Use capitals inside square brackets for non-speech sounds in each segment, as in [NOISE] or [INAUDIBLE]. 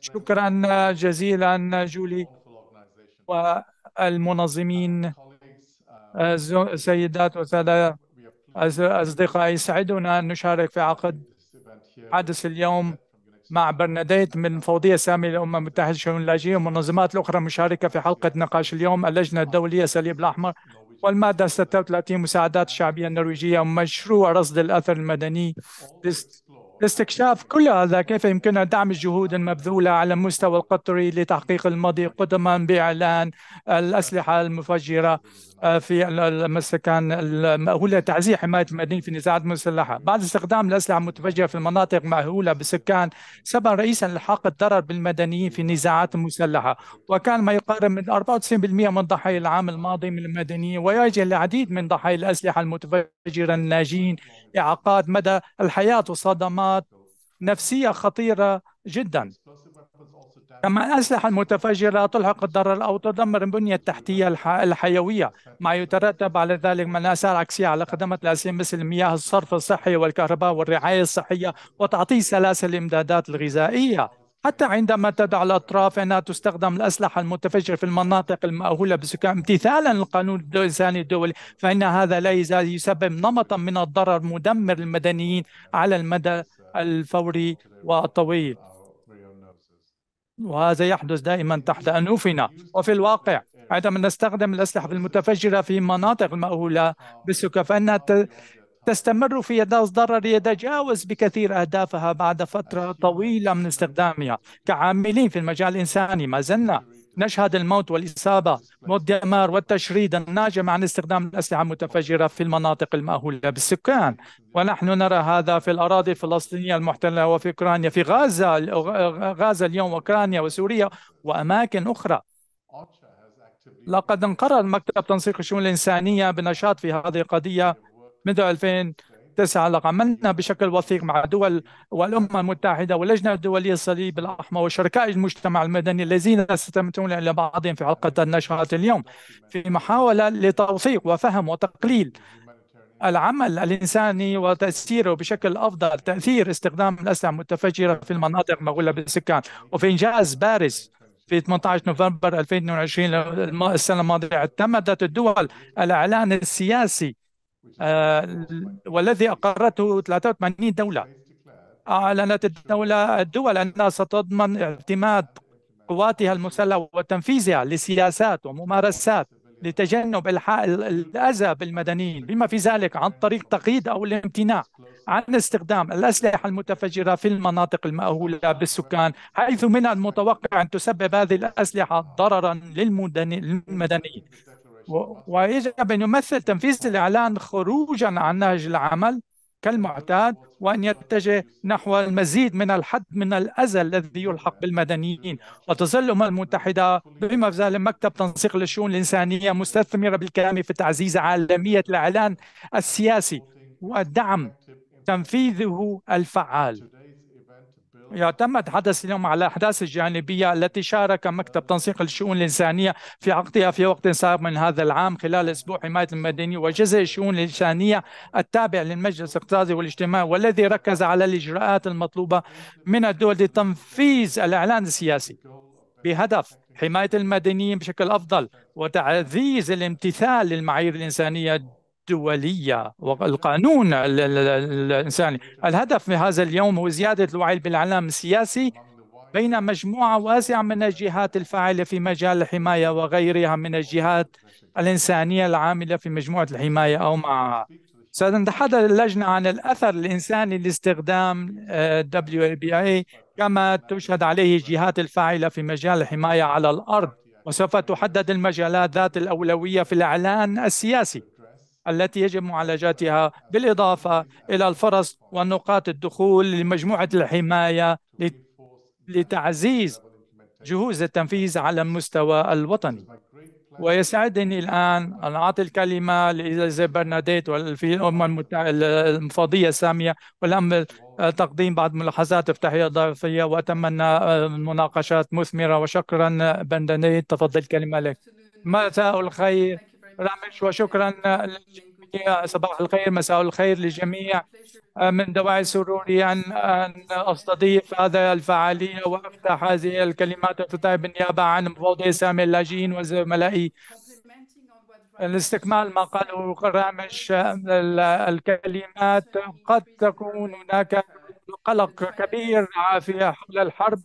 شكرا جزيلا جولي والمنظمين آه، سيدات وسادة أصدقائي يسعدنا أن نشارك في عقد حدث اليوم مع برناديت من فوضية سامي للأمم المتحدة شؤون اللاجئين والمنظمات الأخرى مشاركة في حلقة نقاش اليوم اللجنة الدولية سليب الأحمر والمادة 36 مساعدات الشعبية النرويجية ومشروع رصد الأثر المدني لاستكشاف كل هذا كيف يمكننا دعم الجهود المبذولة على المستوى القطري لتحقيق الماضي قدما بإعلان الأسلحة المفجرة آه، في السكن المأهولة لتعزيز حماية المدنيين في النزاعات المسلحة بعد استخدام الأسلحة المتفجرة في المناطق المأهولة بالسكان سبب رئيسا لحاق الضرر بالمدنيين في النزاعات المسلحة وكان ما يقارب من 94% من ضحايا العام الماضي من المدنيين ويواجه العديد من ضحايا الأسلحة المتفجرة الناجين إعاقات مدى الحياة وصدمات نفسية خطيرة جدا تم الأسلحة المتفجرة تلحق الضرر أو تدمر البنية التحتية الحيوية ما يترتب على ذلك من آثار عكسية على خدمات الأسلحة مثل مياه الصرف الصحي والكهرباء والرعاية الصحية وتعطيل سلاسل الإمدادات الغذائية حتى عندما تدع الأطراف أنها تستخدم الأسلحة المتفجرة في المناطق المأهولة بالسكان امتثالا للقانون الإنساني الدولي فإن هذا لا يزال يسبب نمطا من الضرر مدمر للمدنيين على المدى الفوري والطويل وهذا يحدث دائما تحت أنوفنا وفي الواقع عندما نستخدم الأسلحة المتفجرة في مناطق المأهولة بالسكة فإنها تستمر في يد ضرر يتجاوز بكثير أهدافها بعد فترة طويلة من استخدامها كعاملين في المجال الإنساني ما زلنا نشهد الموت والإصابة والدمار والتشريد الناجم عن استخدام الأسلحة المتفجرة في المناطق المأهولة بالسكان ونحن نرى هذا في الأراضي الفلسطينية المحتلة وفي أوكرانيا في غزة غزة اليوم أوكرانيا وسوريا وأماكن أخرى لقد انقرر مكتب تنسيق الشؤون الإنسانية بنشاط في هذه القضية منذ 2000 2009 عملنا بشكل وثيق مع دول والأمم المتحدة واللجنة الدولية الصليب الأحمر وشركاء المجتمع المدني الذين استمتعون إلى بعضهم في حلقة النشرات اليوم في محاولة لتوثيق وفهم وتقليل العمل الإنساني وتأثيره بشكل أفضل تأثير استخدام الأسلحة المتفجرة في المناطق المغولة بالسكان وفي إنجاز بارز في 18 نوفمبر 2022 السنة الماضية اعتمدت الدول الإعلان السياسي آه، والذي أقرته 83 دولة أعلنت آه، الدولة الدول أنها ستضمن اعتماد قواتها المسلحة وتنفيذها لسياسات وممارسات لتجنب الحاء الأذى بالمدنيين بما في ذلك عن طريق تقييد أو الامتناع عن استخدام الأسلحة المتفجرة في المناطق المأهولة بالسكان حيث من المتوقع أن تسبب هذه الأسلحة ضررا للمدنيين ويجب أن يمثل تنفيذ الإعلان خروجا عن نهج العمل كالمعتاد وأن يتجه نحو المزيد من الحد من الأذى الذي يلحق بالمدنيين وتظل الأمم المتحدة بما في ذلك مكتب تنسيق للشؤون الإنسانية مستثمرة بالكلام في تعزيز عالمية الإعلان السياسي ودعم تنفيذه الفعال يعتمد حدث اليوم على الأحداث الجانبية التي شارك مكتب تنسيق الشؤون الإنسانية في عقدها في وقت سابق من هذا العام خلال أسبوع حماية المدني وجزء الشؤون الإنسانية التابع للمجلس الاقتصادي والاجتماعي والذي ركز على الإجراءات المطلوبة من الدول لتنفيذ الإعلان السياسي بهدف حماية المدنيين بشكل أفضل وتعزيز الامتثال للمعايير الإنسانية الدولية والقانون الإنساني الهدف من هذا اليوم هو زيادة الوعي بالعالم السياسي بين مجموعة واسعة من الجهات الفاعلة في مجال الحماية وغيرها من الجهات الإنسانية العاملة في مجموعة الحماية أو معها سنتحدث اللجنة عن الأثر الإنساني لاستخدام آه، WLBA كما تشهد عليه الجهات الفاعلة في مجال الحماية على الأرض وسوف تحدد المجالات ذات الأولوية في الإعلان السياسي التي يجب معالجتها بالإضافة إلى الفرص ونقاط الدخول لمجموعة الحماية لتعزيز جهوز التنفيذ على المستوى الوطني ويسعدني الآن أن أعطي الكلمة لإليزابيث برناديت في الأمم المتحدة المفوضية السامية والأمر آه، تقديم بعض ملاحظات افتحية إضافية وأتمنى آه، مناقشات مثمرة وشكرا آه، برناديت تفضل الكلمة لك مساء الخير رامش وشكرا للجميع صباح الخير مساء الخير للجميع آه، من دواعي سروري أن أن أستضيف هذه الفعالية وأفتح هذه الكلمات التي بالنيابة عن مفوضي سامي اللاجئين وزملائي الاستكمال ما قاله رامش الكلمات قد تكون هناك قلق كبير في حول الحرب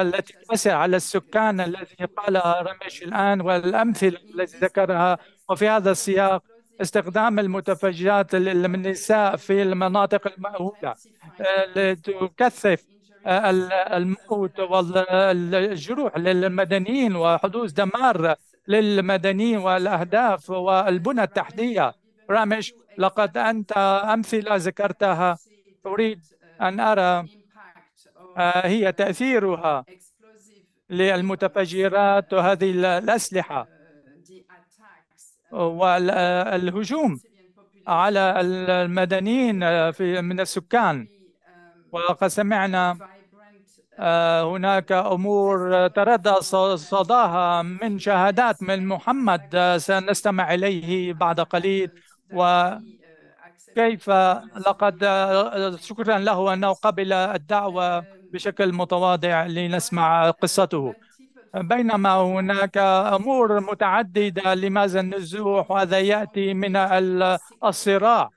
التي تسع على السكان الذي قالها رمش الآن والأمثلة التي ذكرها وفي هذا السياق استخدام المتفجرات للنساء في المناطق المأهولة آه، لتكثف آه، الموت والجروح للمدنيين وحدوث دمار للمدنيين والأهداف والبنى التحتية رامش لقد أنت أمثلة ذكرتها أريد أن أرى هي تأثيرها للمتفجرات وهذه الأسلحة والهجوم على المدنيين في من السكان وقد سمعنا آه، هناك أمور تردى صداها من شهادات من محمد آه، سنستمع إليه بعد قليل وكيف لقد آه، شكرا له أنه قبل الدعوة بشكل متواضع لنسمع قصته بينما هناك أمور متعددة لماذا النزوح وهذا يأتي من الصراع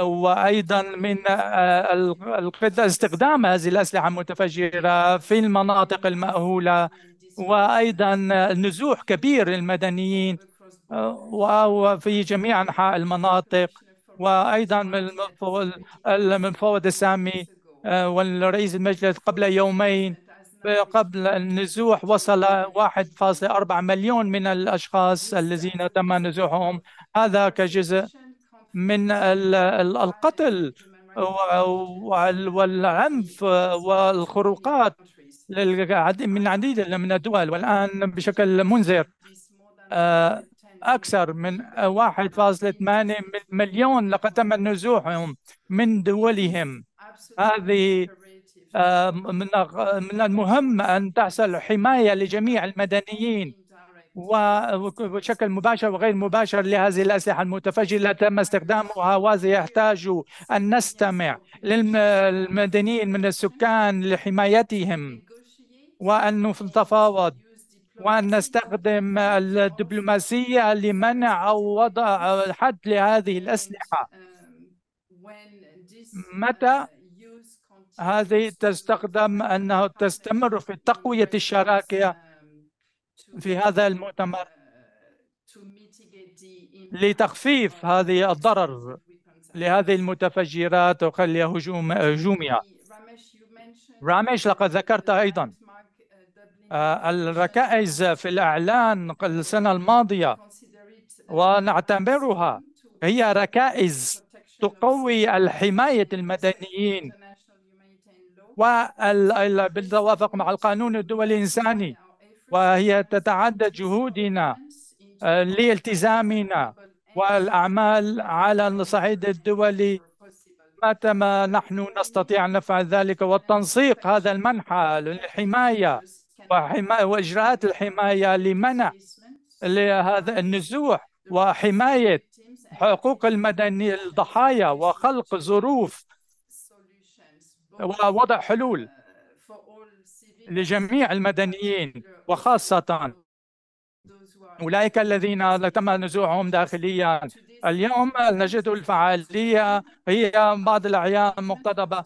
وأيضا من استخدام هذه الأسلحة المتفجرة في المناطق المأهولة وأيضا نزوح كبير للمدنيين وفي جميع أنحاء المناطق وأيضا من المفوض السامي آه، والرئيس المجلس قبل يومين قبل النزوح وصل 1.4 مليون من الأشخاص الذين تم نزوحهم هذا كجزء من القتل والعنف والخروقات من عديد من الدول والآن بشكل منذر آه، أكثر من 1.8 مليون لقد تم نزوحهم من دولهم هذه آه، من المهم أن تحصل حماية لجميع المدنيين وبشكل مباشر وغير مباشر لهذه الأسلحة المتفجرة لا تم استخدامها وهذا يحتاج أن نستمع للمدنيين من السكان لحمايتهم وأن نتفاوض وأن نستخدم الدبلوماسية لمنع أو وضع حد لهذه الأسلحة متى هذه تستخدم أنه تستمر في تقوية الشراكة في هذا المؤتمر لتخفيف هذه الضرر لهذه المتفجرات وخلي هجوم هجومها رامش لقد ذكرت أيضا آه، الركائز في الإعلان السنة الماضية ونعتبرها هي ركائز تقوي الحماية المدنيين وبالتوافق مع القانون الدولي الإنساني وهي تتعدى جهودنا آه، لالتزامنا والأعمال على الصعيد الدولي متى ما نحن نستطيع أن نفعل ذلك والتنسيق هذا المنحى للحماية وإجراءات الحماية لمنع لهذا النزوح وحماية حقوق المدني الضحايا وخلق ظروف ووضع حلول لجميع المدنيين وخاصة أولئك الذين تم نزوعهم داخليا اليوم نجد الفعالية هي بعض الأعيان مقتضبة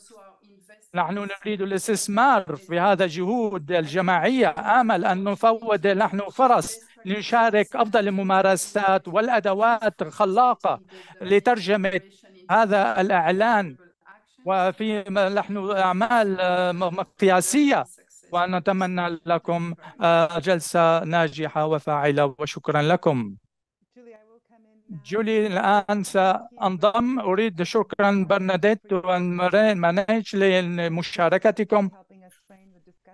نحن نريد الاستثمار في هذا الجهود الجماعية آمل أن نفوض نحن فرص لنشارك أفضل الممارسات والأدوات الخلاقة لترجمة هذا الإعلان وفي نحن أعمال آه، قياسية ونتمنى لكم آه، جلسة ناجحة وفاعلة وشكرا لكم جولي الآن سأنضم أريد شكرا برناديت ومانيج لمشاركتكم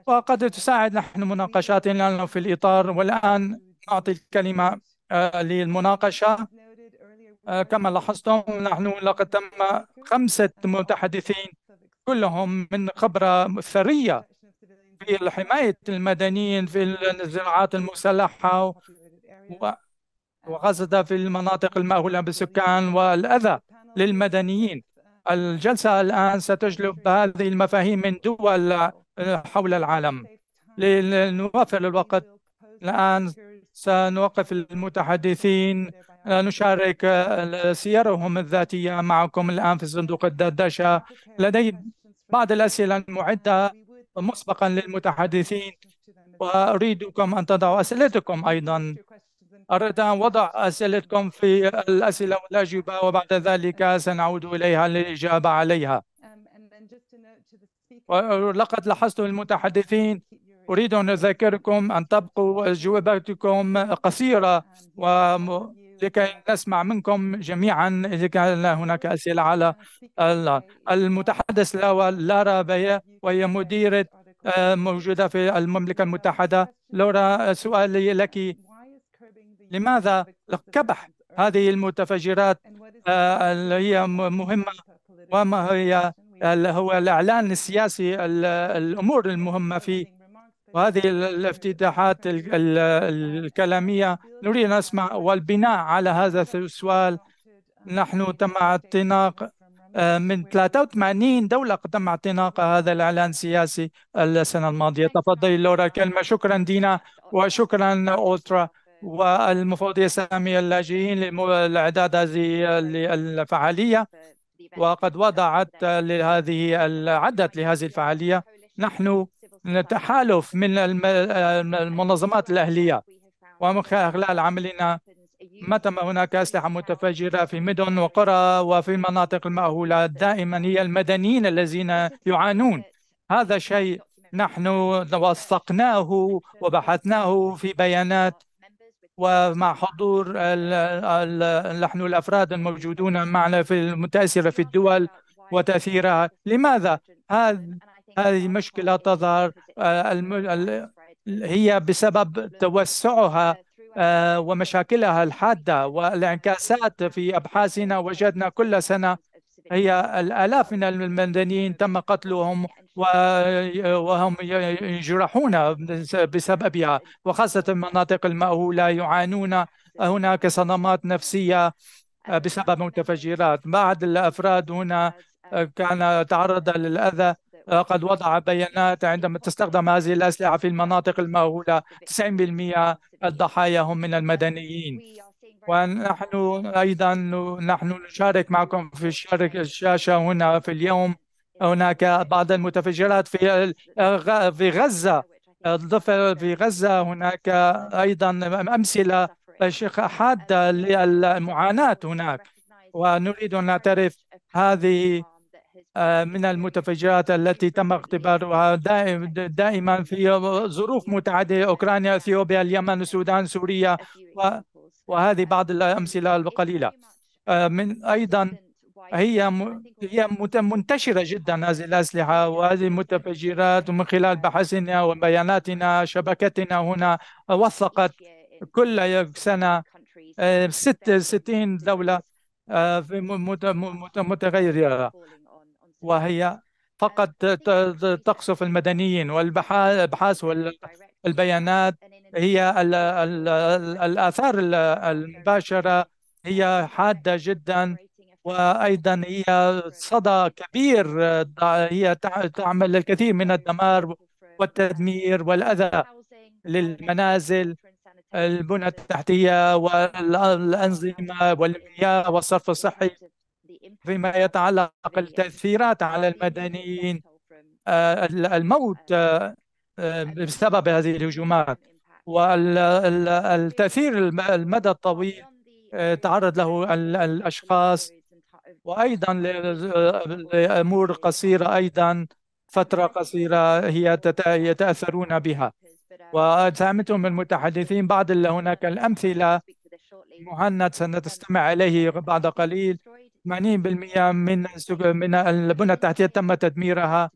وقد تساعد نحن مناقشاتنا في الإطار والآن نعطي الكلمة آه، للمناقشة آه، كما لاحظتم نحن لقد تم خمسة متحدثين كلهم من خبرة ثرية في حماية المدنيين في الزراعات المسلحة وغزة في المناطق المأهولة بالسكان والأذى للمدنيين الجلسة الآن ستجلب هذه المفاهيم من دول حول العالم لنوفر الوقت الآن سنوقف المتحدثين نشارك سيرهم الذاتية معكم الآن في صندوق الدردشة لدي بعض الأسئلة المعدة مسبقا للمتحدثين وأريدكم أن تضعوا أسئلتكم أيضا أريد أن وضع أسئلتكم في الأسئلة والأجوبة وبعد ذلك سنعود إليها للإجابة عليها um, ولقد لاحظت المتحدثين أريد أن أذكركم أن تبقوا جواباتكم قصيرة وم... نسمع منكم جميعا إذا كان هناك أسئلة على المتحدث الأول لارا بيا وهي مديرة آه، موجودة في المملكة المتحدة لورا سؤالي لك لماذا كبح هذه المتفجرات آه، هي مهمة وما هي هو الإعلان السياسي الأمور المهمة في وهذه الافتتاحات الكلامية نريد أن نسمع والبناء على هذا السؤال نحن تم اعتناق آه، من 83 دولة تم اعتناق هذا الإعلان السياسي السنة الماضية تفضلي لورا كلمة شكرا دينا وشكرا أوترا والمفوضية السامية اللاجئين لإعداد هذه الفعالية وقد وضعت لهذه عدت لهذه الفعالية نحن تحالف من المنظمات الأهلية ومن خلال عملنا متى ما هناك أسلحة متفجرة في مدن وقرى وفي المناطق المأهولة دائما هي المدنيين الذين يعانون هذا شيء نحن وثقناه وبحثناه في بيانات ومع حضور نحن الأفراد الموجودون معنا في المتأثرة في الدول وتأثيرها لماذا هذا هذه المشكلة تظهر آه، هي بسبب توسعها آه، ومشاكلها الحادة والانعكاسات في أبحاثنا وجدنا كل سنة هي الآلاف من المدنيين تم قتلهم وهم يجرحون بسببها وخاصة المناطق المأهولة يعانون هناك صدمات نفسية آه، بسبب متفجرات بعض الأفراد هنا كان تعرض للأذى قد وضع بيانات عندما تستخدم هذه الأسلحة في المناطق المأهولة 90% الضحايا هم من المدنيين ونحن أيضا نحن نشارك معكم في شارك الشاشة هنا في اليوم هناك بعض المتفجرات في في غزة الضفة في غزة هناك أيضا أمثلة حادة للمعاناة هناك ونريد أن نعترف هذه آه، من المتفجرات التي تم اختبارها دائما في ظروف متعددة أوكرانيا أثيوبيا اليمن السودان سوريا وهذه بعض الأمثلة القليلة آه، من أيضا هي هي منتشرة جدا هذه الأسلحة وهذه المتفجرات ومن خلال بحثنا وبياناتنا شبكتنا هنا وثقت كل سنة آه، ست ستين دولة متغيرة وهي فقط تقصف المدنيين والبحاث والبيانات هي الاثار المباشره هي حاده جدا وايضا هي صدى كبير هي تعمل الكثير من الدمار والتدمير والاذى للمنازل البنى التحتيه والانظمه والمياه والصرف الصحي فيما يتعلق التأثيرات على المدنيين آه، الموت آه، آه، بسبب هذه الهجومات والتأثير المدى الطويل تعرض له الأشخاص وأيضا لأمور قصيرة أيضا فترة قصيرة هي يتأثرون بها um, وسامتهم المتحدثين بعض هناك الأمثلة مهند سنستمع إليه um, بعد قليل 80% من من البنى التحتية تم تدميرها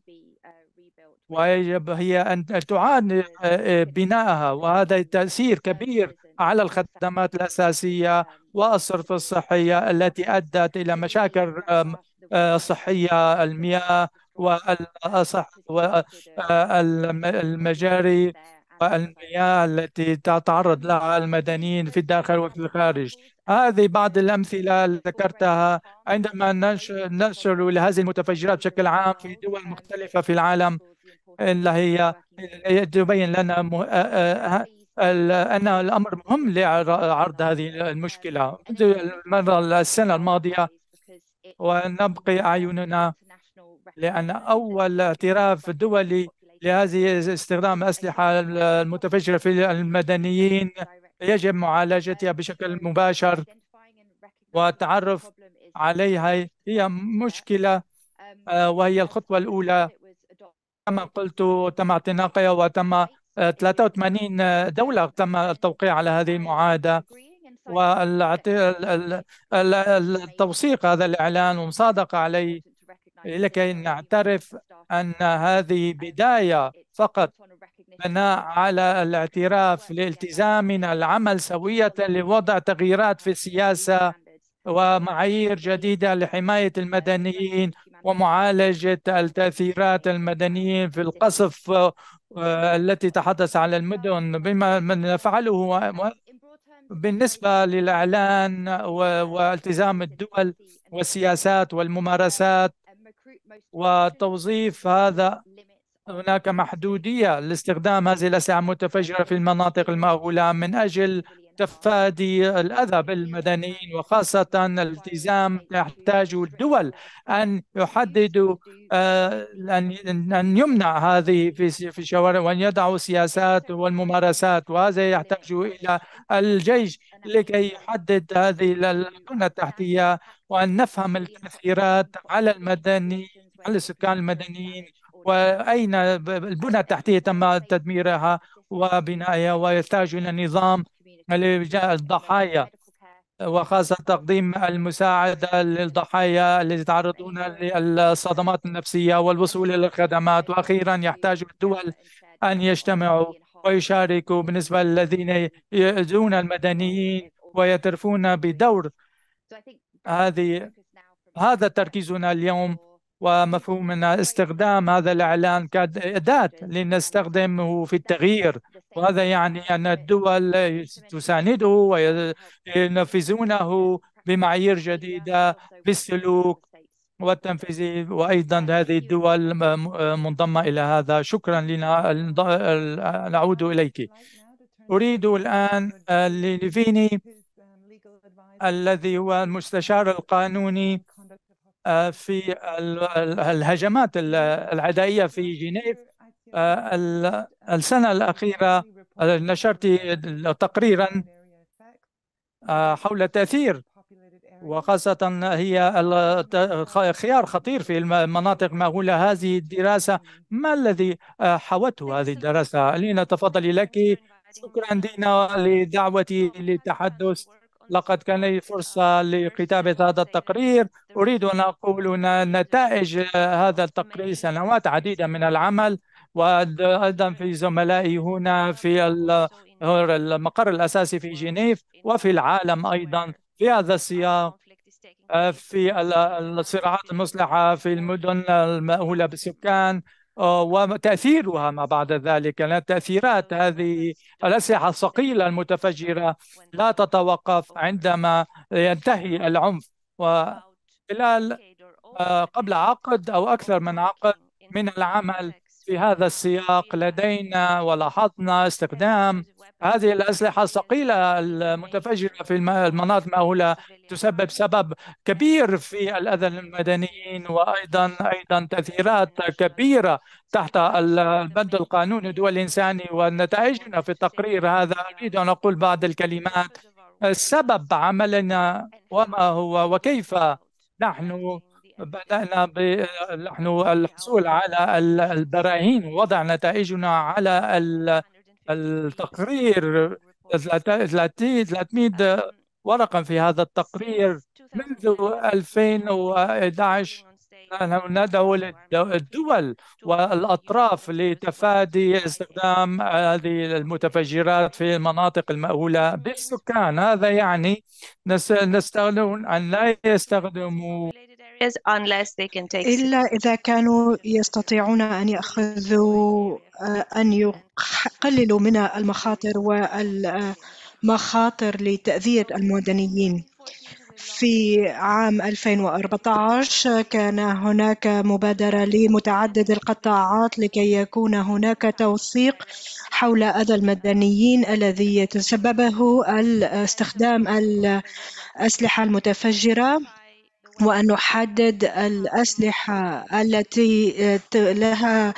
ويجب هي أن تعاد بنائها وهذا تأثير كبير على الخدمات الأساسية والصرف الصحية التي أدت إلى مشاكل صحية المياه والصح والمجاري والمياه التي تتعرض لها المدنيين في الداخل وفي الخارج هذه بعض الأمثلة ذكرتها عندما ننشر لهذه المتفجرات بشكل عام في دول مختلفة في العالم اللي هي تبين لنا أن الأمر مهم لعرض هذه المشكلة منذ المرة السنة الماضية ونبقي أعيننا لأن أول اعتراف دولي لهذه استخدام الأسلحة المتفجرة في المدنيين يجب معالجتها بشكل مباشر والتعرف عليها هي مشكلة آه، وهي الخطوة الأولى كما قلت تم اعتناقها وتم 83 آه، آه، دولة تم التوقيع على هذه المعاهدة والتوثيق هذا الإعلان ومصادقة عليه لكي نعترف أن هذه بداية فقط بناء على الاعتراف لالتزامنا العمل سوية لوضع تغييرات في السياسة ومعايير جديدة لحماية المدنيين ومعالجة التأثيرات المدنيين في القصف آه، التي تحدث على المدن بما من نفعله بالنسبة للإعلان والتزام الدول والسياسات والممارسات وتوظيف هذا هناك محدودية لاستخدام هذه الأسلحة المتفجرة في المناطق المأهولة من أجل تفادي الأذى بالمدنيين وخاصة الالتزام يحتاج الدول أن يحددوا آه، أن يمنع هذه في الشوارع وأن يضعوا سياسات والممارسات وهذا يحتاج إلى الجيش لكي يحدد هذه البنى التحتية وأن نفهم التأثيرات على المدني على السكان المدنيين وأين البنى التحتية تم تدميرها وبنائها ويحتاج إلى نظام الضحايا وخاصة تقديم المساعدة للضحايا الذي يتعرضون للصدمات النفسية والوصول إلى الخدمات وأخيرا يحتاج الدول أن يجتمعوا ويشاركوا بالنسبة للذين يؤذون المدنيين ويترفون بدور هذه هذا تركيزنا اليوم ومفهوم ان استخدام هذا الإعلان كأداة لنستخدمه في التغيير وهذا يعني أن الدول تسانده وينفذونه بمعايير جديدة في السلوك والتنفيذ وأيضا هذه الدول منضمة إلى هذا شكرا لنا نعود إليك أريد الآن لفيني um, الذي هو المستشار القانوني آه، في الهجمات العدائية في جنيف آه، السنة الأخيرة آه، نشرت تقريرا حول تأثير وخاصة هي خيار خطير في المناطق مأهولة هذه الدراسة ما الذي حوته هذه الدراسة؟ لينا تفضلي لك شكرا دينا لدعوتي للتحدث لقد كان لي فرصة لكتابة هذا التقرير أريد أن أقول أن نتائج هذا التقرير سنوات عديدة من العمل وأيضا في زملائي هنا في المقر الأساسي في جنيف وفي العالم أيضا في هذا السياق في الصراعات المسلحة في المدن المأهولة بالسكان وتأثيرها ما بعد ذلك لأن يعني تأثيرات هذه الأسلحة الثقيلة المتفجرة لا تتوقف عندما ينتهي العنف وخلال آه، قبل عقد أو أكثر من عقد من العمل في هذا السياق لدينا ولاحظنا استخدام هذه الأسلحة الثقيلة المتفجرة في المناطق المأهولة تسبب سبب كبير في الأذى للمدنيين وأيضا أيضا تأثيرات كبيرة تحت البند القانوني الدولي الإنساني ونتائجنا في التقرير هذا أريد أن أقول بعض الكلمات سبب عملنا وما هو وكيف نحن بدأنا نحن الحصول على البراهين ووضع نتائجنا على التقرير 300 ورقا في هذا التقرير منذ 2011 ندعو الدول والأطراف لتفادي استخدام هذه المتفجرات في المناطق المأهولة بالسكان هذا يعني نستغلون أن لا يستخدموا areas unless they can take إلا إذا كانوا يستطيعون أن يأخذوا آه، أن يقللوا من المخاطر والمخاطر لتأذية المدنيين في عام 2014 كان هناك مبادرة لمتعدد القطاعات لكي يكون هناك توثيق حول أذى المدنيين الذي يتسببه استخدام الأسلحة المتفجرة وأن نحدد الأسلحة التي آه، لها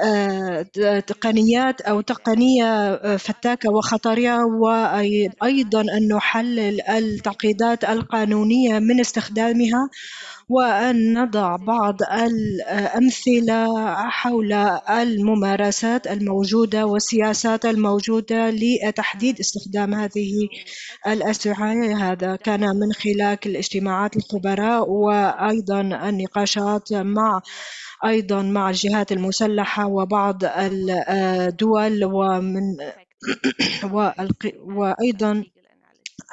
آه، تقنيات أو تقنية آه، فتاكة وخطريه وأيضا أن نحلل التعقيدات القانونية من استخدامها وأن نضع بعض الأمثلة حول الممارسات الموجودة والسياسات الموجودة لتحديد استخدام هذه الأسلحة هذا كان من خلال الاجتماعات الخبراء وأيضا النقاشات مع أيضا مع الجهات المسلحة وبعض الدول آه، ومن [CLEARS THROAT] وأيضا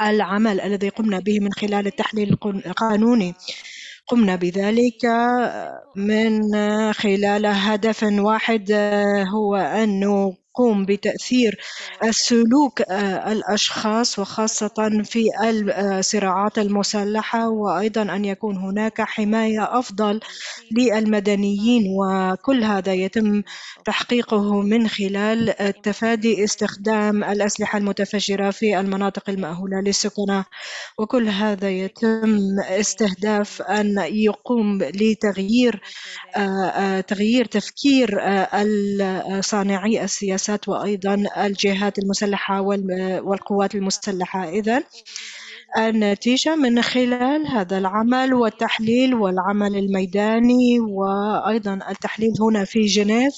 العمل الذي قمنا به من خلال التحليل القانوني قمنا بذلك آه، من خلال هدف واحد آه، هو أن تقوم بتأثير السلوك آه، الأشخاص وخاصة في الصراعات المسلحة وأيضا أن يكون هناك حماية أفضل للمدنيين وكل هذا يتم تحقيقه من خلال تفادي استخدام الأسلحة المتفجرة في المناطق المأهولة للسكنة وكل هذا يتم استهداف أن يقوم لتغيير آه، آه، تغيير تفكير الصانعي السياسي المؤسسات وأيضا الجهات المسلحة والقوات المسلحة إذا النتيجة من خلال هذا العمل والتحليل والعمل الميداني وأيضا التحليل هنا في جنيف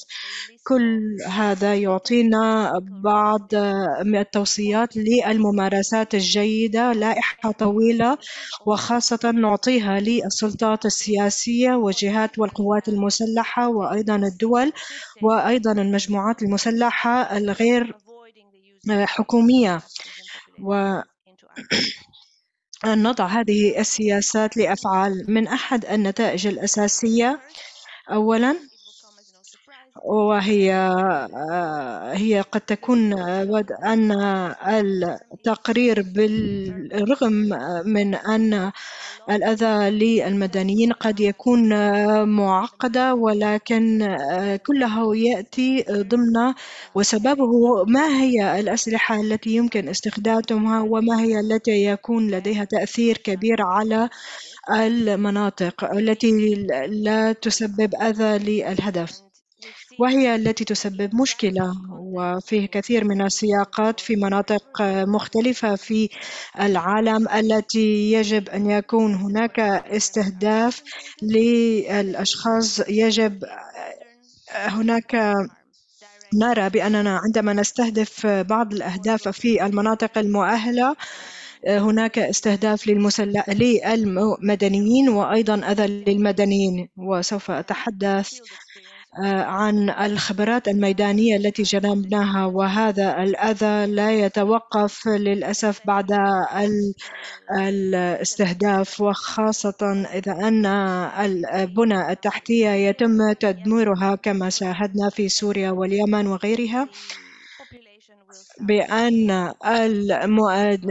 كل هذا يعطينا بعض التوصيات للممارسات الجيدة لائحة طويلة وخاصة نعطيها للسلطات السياسية وجهات والقوات المسلحة وأيضا الدول وأيضا المجموعات المسلحة الغير حكومية و أن نضع هذه السياسات لأفعال من أحد النتائج الأساسية أولاً وهي آه، هي قد تكون آه، أن التقرير بالرغم من أن الأذى للمدنيين قد يكون آه، معقدة ولكن آه، كله يأتي ضمن وسببه ما هي الأسلحة التي يمكن استخدامها وما هي التي يكون لديها تأثير كبير على المناطق التي لا تسبب أذى للهدف وهي التي تسبب مشكلة وفيه كثير من السياقات في مناطق مختلفة في العالم التي يجب أن يكون هناك استهداف للأشخاص يجب هناك نرى بأننا عندما نستهدف بعض الأهداف في المناطق المؤهلة هناك استهداف للمدنيين وأيضا أذى للمدنيين وسوف أتحدث عن الخبرات الميدانية التي جنبناها وهذا الأذى لا يتوقف للأسف بعد الاستهداف وخاصة إذا أن البنى التحتية يتم تدميرها كما شاهدنا في سوريا واليمن وغيرها بأن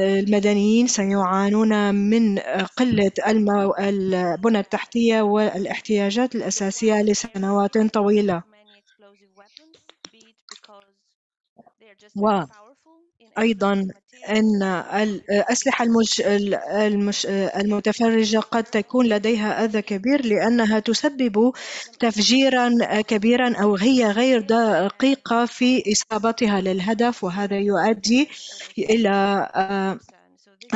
المدنيين سيعانون من قلة البنى التحتية والاحتياجات الأساسية لسنوات طويلة وأيضا أن الأسلحة المج... المش... المتفرجة قد تكون لديها أذى كبير لأنها تسبب تفجيرا كبيرا أو هي غير دقيقة في إصابتها للهدف وهذا يؤدي إلى آه،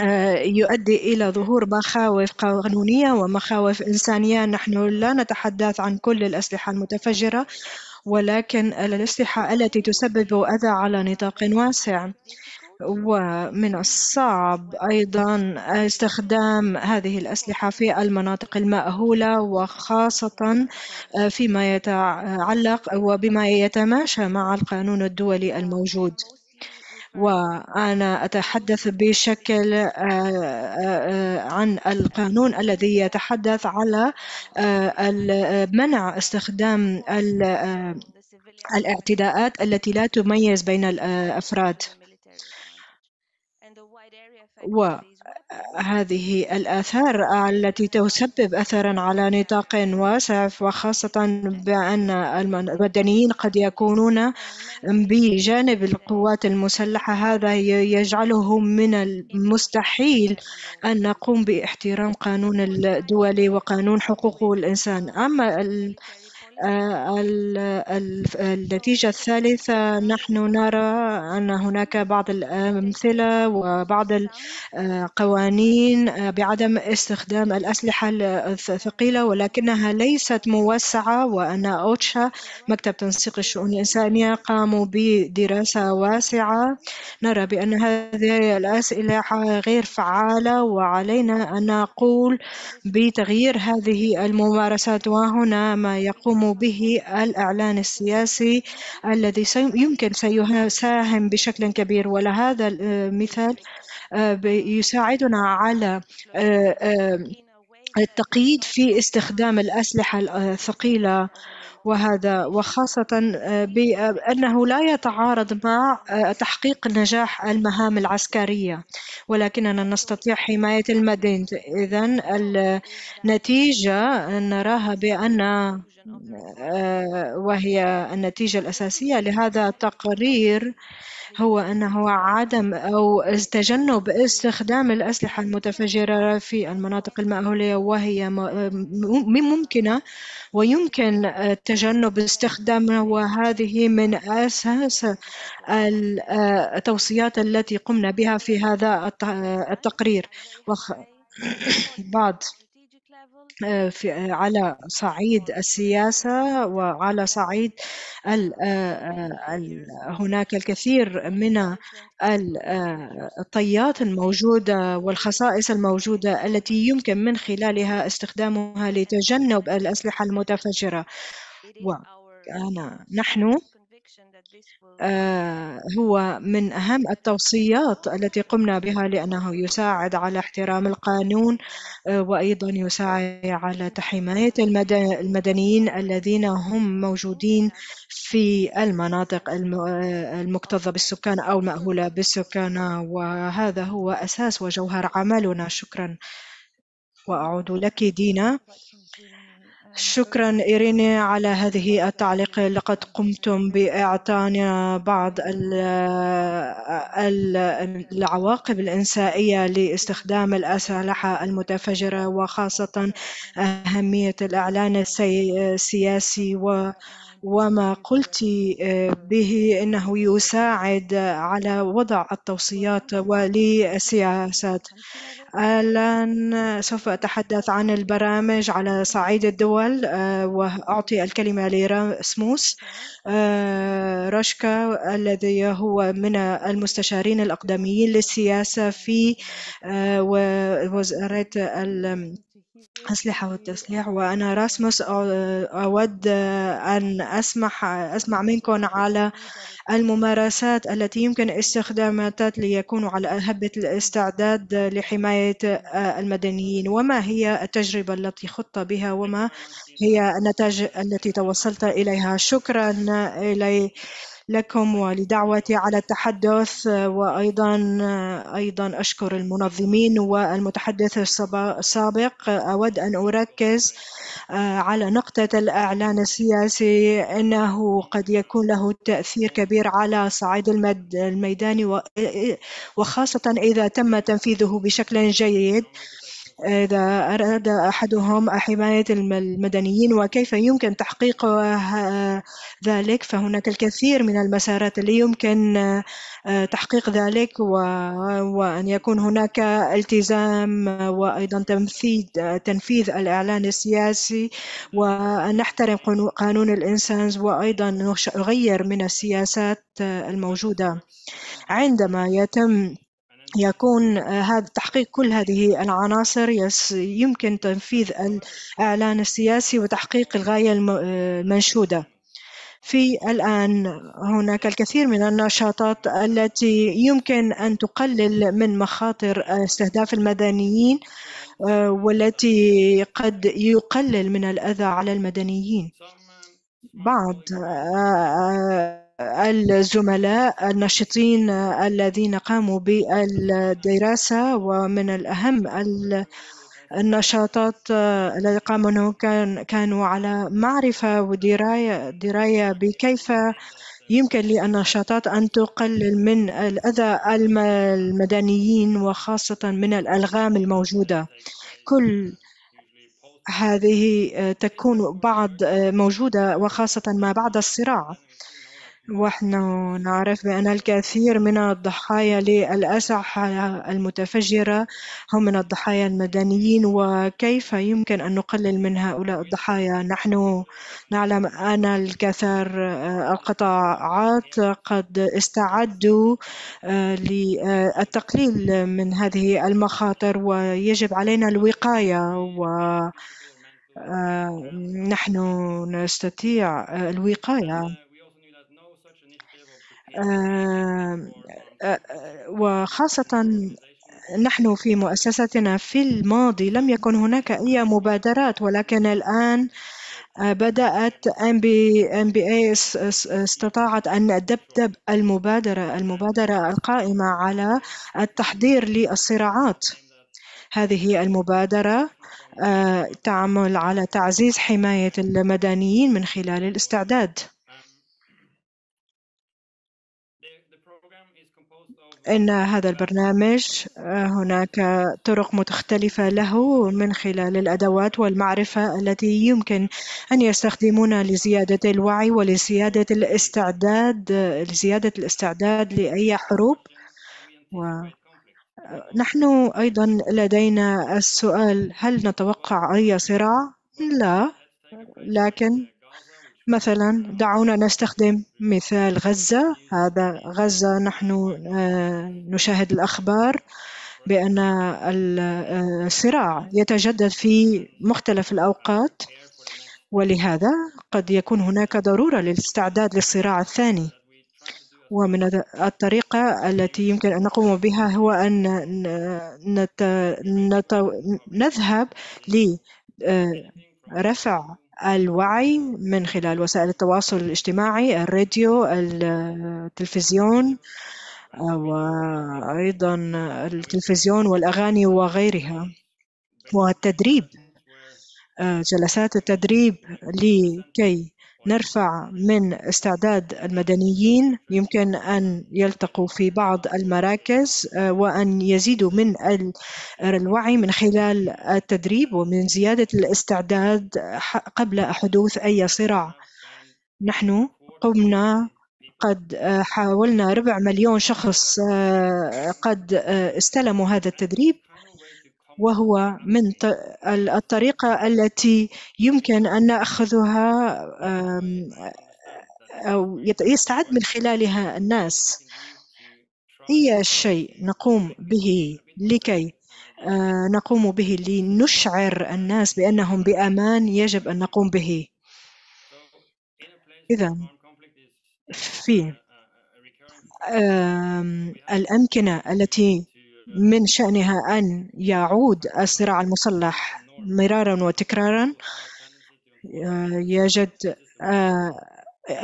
آه، يؤدي إلى ظهور مخاوف قانونية ومخاوف إنسانية نحن لا نتحدث عن كل الأسلحة المتفجرة ولكن الأسلحة التي تسبب أذى على نطاق واسع ومن الصعب أيضا استخدام هذه الأسلحة في المناطق المأهولة وخاصة آه، فيما يتعلق وبما يتماشى مع القانون الدولي الموجود وأنا أتحدث بشكل آه، آه، عن القانون الذي يتحدث على منع استخدام الاعتداءات التي لا تميز بين الأفراد وهذه الآثار التي تسبب أثرًا على نطاق واسع وخاصة بأن المدنيين قد يكونون بجانب القوات المسلحة هذا يجعله من المستحيل أن نقوم باحترام قانون الدولي وقانون حقوق الإنسان أما النتيجة الثالثة نحن نرى أن هناك بعض الأمثلة وبعض القوانين بعدم استخدام الأسلحة الثقيلة ولكنها ليست موسعة وأن أوتشا مكتب تنسيق الشؤون الإنسانية قاموا بدراسة واسعة نرى بأن هذه الأسلحة غير فعالة وعلينا أن نقول بتغيير هذه الممارسات وهنا ما يقوم به الإعلان السياسي الذي يمكن سيساهم بشكل كبير ولهذا المثال آه، آه، يساعدنا على آه، التقييد في استخدام الأسلحة الثقيلة وهذا وخاصة بأنه لا يتعارض مع تحقيق نجاح المهام العسكرية ولكننا نستطيع حماية المدينة إذا النتيجة نراها بأن وهي النتيجة الأساسية لهذا التقرير هو أنه عدم أو تجنب استخدام الأسلحة المتفجرة في المناطق المأهولة وهي ممكنة ويمكن تجنب استخدامها وهذه من أساس التوصيات التي قمنا بها في هذا التقرير بعض آه، في آه، على صعيد السياسة وعلى صعيد ال آه، الـ هناك الكثير من الطيات الموجودة والخصائص الموجودة التي يمكن من خلالها استخدامها لتجنب الأسلحة المتفجرة وأنا نحن آه، هو من أهم التوصيات التي قمنا بها لأنه يساعد على احترام القانون آه، وأيضا يساعد على حماية المدنيين الذين هم موجودين في المناطق آه، المكتظة بالسكان أو مأهولة بالسكان وهذا هو أساس وجوهر عملنا شكرا وأعود لك دينا شكرا إيريني على هذه التعليق لقد قمتم بإعطانا بعض العواقب الإنسائية لاستخدام الأسلحة المتفجرة وخاصة أهمية الإعلان السياسي و وما قلت به انه يساعد على وضع التوصيات وللسياسات الآن سوف أتحدث عن البرامج على صعيد الدول آه، وأعطي الكلمة لراسموس آه، رشكا الذي هو من المستشارين الأقدميين للسياسة في آه، وزارة أسلحة والتسليع وأنا راسموس أود أن أسمح أسمع منكم على الممارسات التي يمكن استخدامها ليكونوا على أهبة الاستعداد لحماية آه، المدنيين وما هي التجربة التي خضت بها وما هي النتائج التي توصلت إليها شكرا إلي لكم ولدعوتي على التحدث وأيضا أيضا أشكر المنظمين والمتحدث السابق أود أن أركز آه، على نقطة الإعلان السياسي إنه قد يكون له تأثير كبير على المد الميداني وخاصة إذا تم تنفيذه بشكل جيد إذا أراد أحدهم حماية المدنيين وكيف يمكن تحقيق ذلك فهناك الكثير من المسارات اللي يمكن آه، تحقيق ذلك وأن يكون هناك التزام وأيضا تنفيذ تنفيذ الإعلان السياسي وأن نحترم قانون الإنسان وأيضا نغير من السياسات آه، الموجودة عندما يتم يكون آه، هذا تحقيق كل هذه العناصر يمكن تنفيذ الإعلان السياسي وتحقيق الغاية آه، المنشودة في الآن هناك الكثير من النشاطات التي يمكن أن تقلل من مخاطر استهداف المدنيين آه، والتي قد يقلل من الأذى على المدنيين بعض الزملاء الناشطين الذين قاموا بالدراسة ومن الأهم النشاطات التي قاموا كان كانوا على معرفة ودراية دراية بكيف يمكن للنشاطات أن تقلل من الأذى المدنيين وخاصة من الألغام الموجودة كل هذه تكون بعض موجودة وخاصة ما بعد الصراع ونحن نعرف بأن الكثير من الضحايا للأسلحة المتفجرة هم من الضحايا المدنيين وكيف يمكن أن نقلل من هؤلاء الضحايا نحن نعلم أن الكثير آه، القطاعات قد استعدوا آه، للتقليل من هذه المخاطر ويجب علينا الوقاية و آه، نحن نستطيع الوقايه وخاصة نحن في مؤسستنا في الماضي لم يكن هناك أي مبادرات ولكن الآن بدأت MBA استطاعت أن تدبدب المبادرة المبادرة القائمة على التحضير للصراعات هذه المبادرة تعمل على تعزيز حماية المدنيين من خلال الاستعداد إن هذا البرنامج آه، هناك طرق مختلفة له من خلال الأدوات والمعرفة التي يمكن أن يستخدمونها لزيادة الوعي ولزيادة الاستعداد لزيادة الاستعداد لأي حروب ونحن آه، أيضا لدينا السؤال هل نتوقع أي صراع؟ لا لكن مثلا دعونا نستخدم مثال غزة هذا غزة نحن آه، نشاهد الأخبار بأن الصراع آه، يتجدد في مختلف الأوقات ولهذا قد يكون هناك ضرورة للاستعداد للصراع الثاني ومن الطريقة التي يمكن أن نقوم بها هو أن نت... نت... نذهب لرفع آه، الوعي من خلال وسائل التواصل الاجتماعي الراديو التلفزيون آه، وأيضا التلفزيون والأغاني وغيرها والتدريب آه، جلسات التدريب لكي نرفع من استعداد المدنيين يمكن أن يلتقوا في بعض المراكز آه، وأن يزيدوا من الوعي من خلال التدريب ومن زيادة الاستعداد قبل حدوث أي صراع نحن قمنا قد آه، حاولنا ربع مليون شخص آه، قد استلموا هذا التدريب وهو من الطريقة التي يمكن أن نأخذها أو يستعد من خلالها الناس أي شيء نقوم به لكي نقوم به لنشعر الناس بأنهم بأمان يجب أن نقوم به إذا في الأمكنة التي من شأنها أن يعود الصراع المسلح مرارا وتكرارا آه، يجد آه،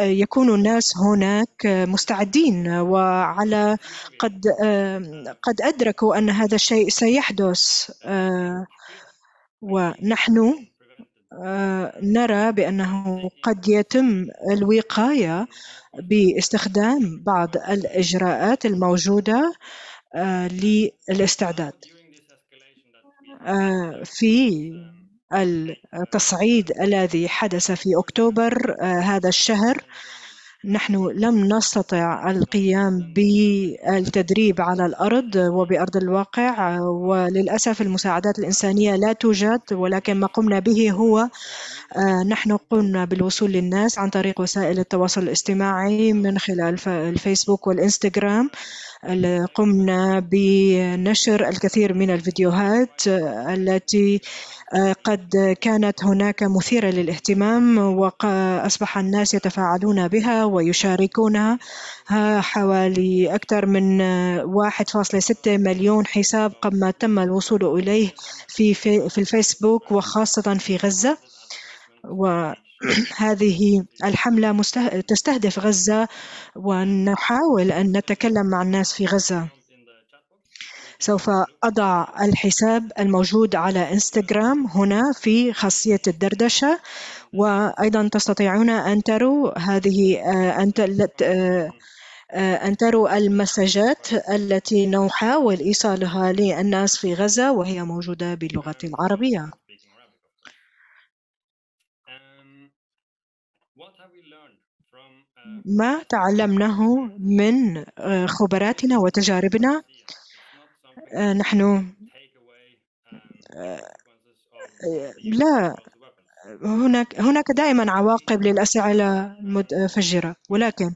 يكون الناس هناك مستعدين وعلى قد آه، قد أدركوا أن هذا الشيء سيحدث ونحن نرى بأنه قد يتم الوقاية باستخدام بعض الإجراءات الموجودة آه، للاستعداد آه، في التصعيد الذي حدث في أكتوبر آه، هذا الشهر نحن لم نستطع القيام بالتدريب على الأرض وبأرض الواقع وللأسف المساعدات الإنسانية لا توجد ولكن ما قمنا به هو آه، نحن قمنا بالوصول للناس عن طريق وسائل التواصل الاجتماعي من خلال الفيسبوك والإنستغرام قمنا بنشر الكثير من الفيديوهات التي آه، قد كانت هناك مثيرة للاهتمام وأصبح الناس يتفاعلون بها ويشاركونها حوالي أكثر من 1.6 آه، مليون حساب قد تم الوصول إليه في, في, في الفيسبوك وخاصة في غزة و [CLEARS THROAT] هذه الحملة تستهدف غزة ونحاول أن نتكلم مع الناس في غزة سوف أضع الحساب الموجود على إنستغرام هنا في خاصية الدردشة وأيضا تستطيعون أن تروا هذه آه، أن آه، آه، أن تروا المسجات التي نحاول إيصالها للناس في غزة وهي موجودة باللغة العربية ما تعلمناه من خبراتنا وتجاربنا آه، نحن آه، لا هناك هناك دائما عواقب للأسلحة المتفجرة ولكن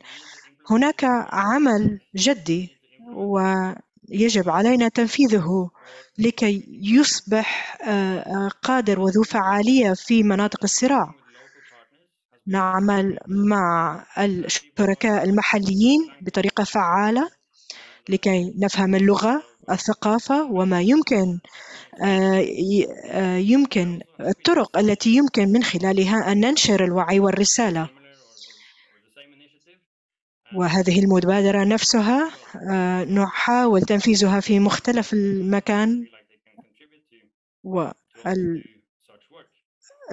هناك عمل جدي ويجب علينا تنفيذه لكي يصبح آه، قادر وذو فعالية في مناطق الصراع نعمل مع الشركاء المحليين بطريقة فعالة لكي نفهم اللغة الثقافة وما يمكن آه، آه، يمكن الطرق التي يمكن من خلالها أن ننشر الوعي والرسالة وهذه المبادرة نفسها آه، نحاول تنفيذها في مختلف المكان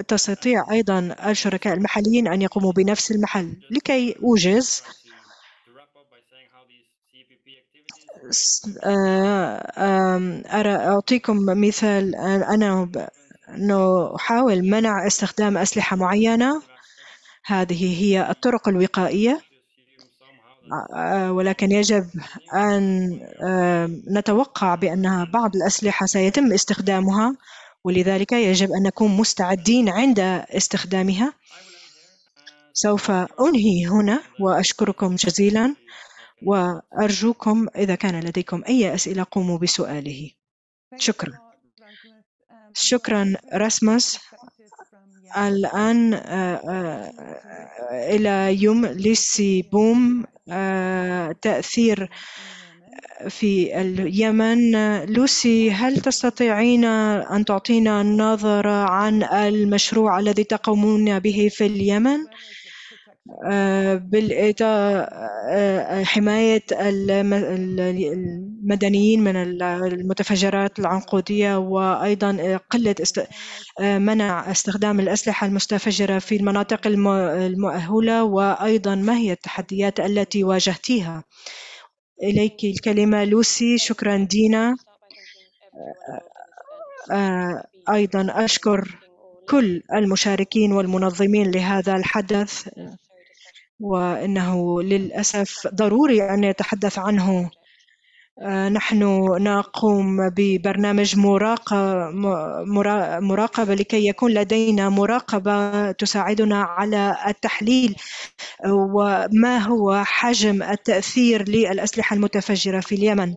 وتستطيع أيضا الشركاء المحليين أن يقوموا بنفس المحل لكي أوجز أعطيكم مثال أنا نحاول منع استخدام أسلحة معينة هذه هي الطرق الوقائية ولكن يجب أن آه، نتوقع بأن بعض الأسلحة سيتم استخدامها ولذلك يجب أن نكون مستعدين عند استخدامها سوف أنهي هنا وأشكركم جزيلا وأرجوكم إذا كان لديكم أي أسئلة قوموا بسؤاله شكرا um, شكرا راسموس الآن آه، آه، إلى يوم ليسي بوم آه، تأثير في اليمن لوسي هل تستطيعين أن تعطينا نظرة عن المشروع الذي تقومون به في اليمن؟ بالإيتاء حماية المدنيين من المتفجرات العنقودية وأيضا قلة منع استخدام الأسلحة المستفجرة في المناطق المؤهلة وأيضا ما هي التحديات التي واجهتيها إليك الكلمة لوسي شكرا دينا آه، أيضا أشكر كل المشاركين والمنظمين لهذا الحدث وإنه للأسف ضروري أن يتحدث عنه آه، نحن نقوم ببرنامج مراقبة لكي يكون لدينا مراقبة تساعدنا على التحليل آه، وما هو حجم التأثير للأسلحة المتفجرة في اليمن.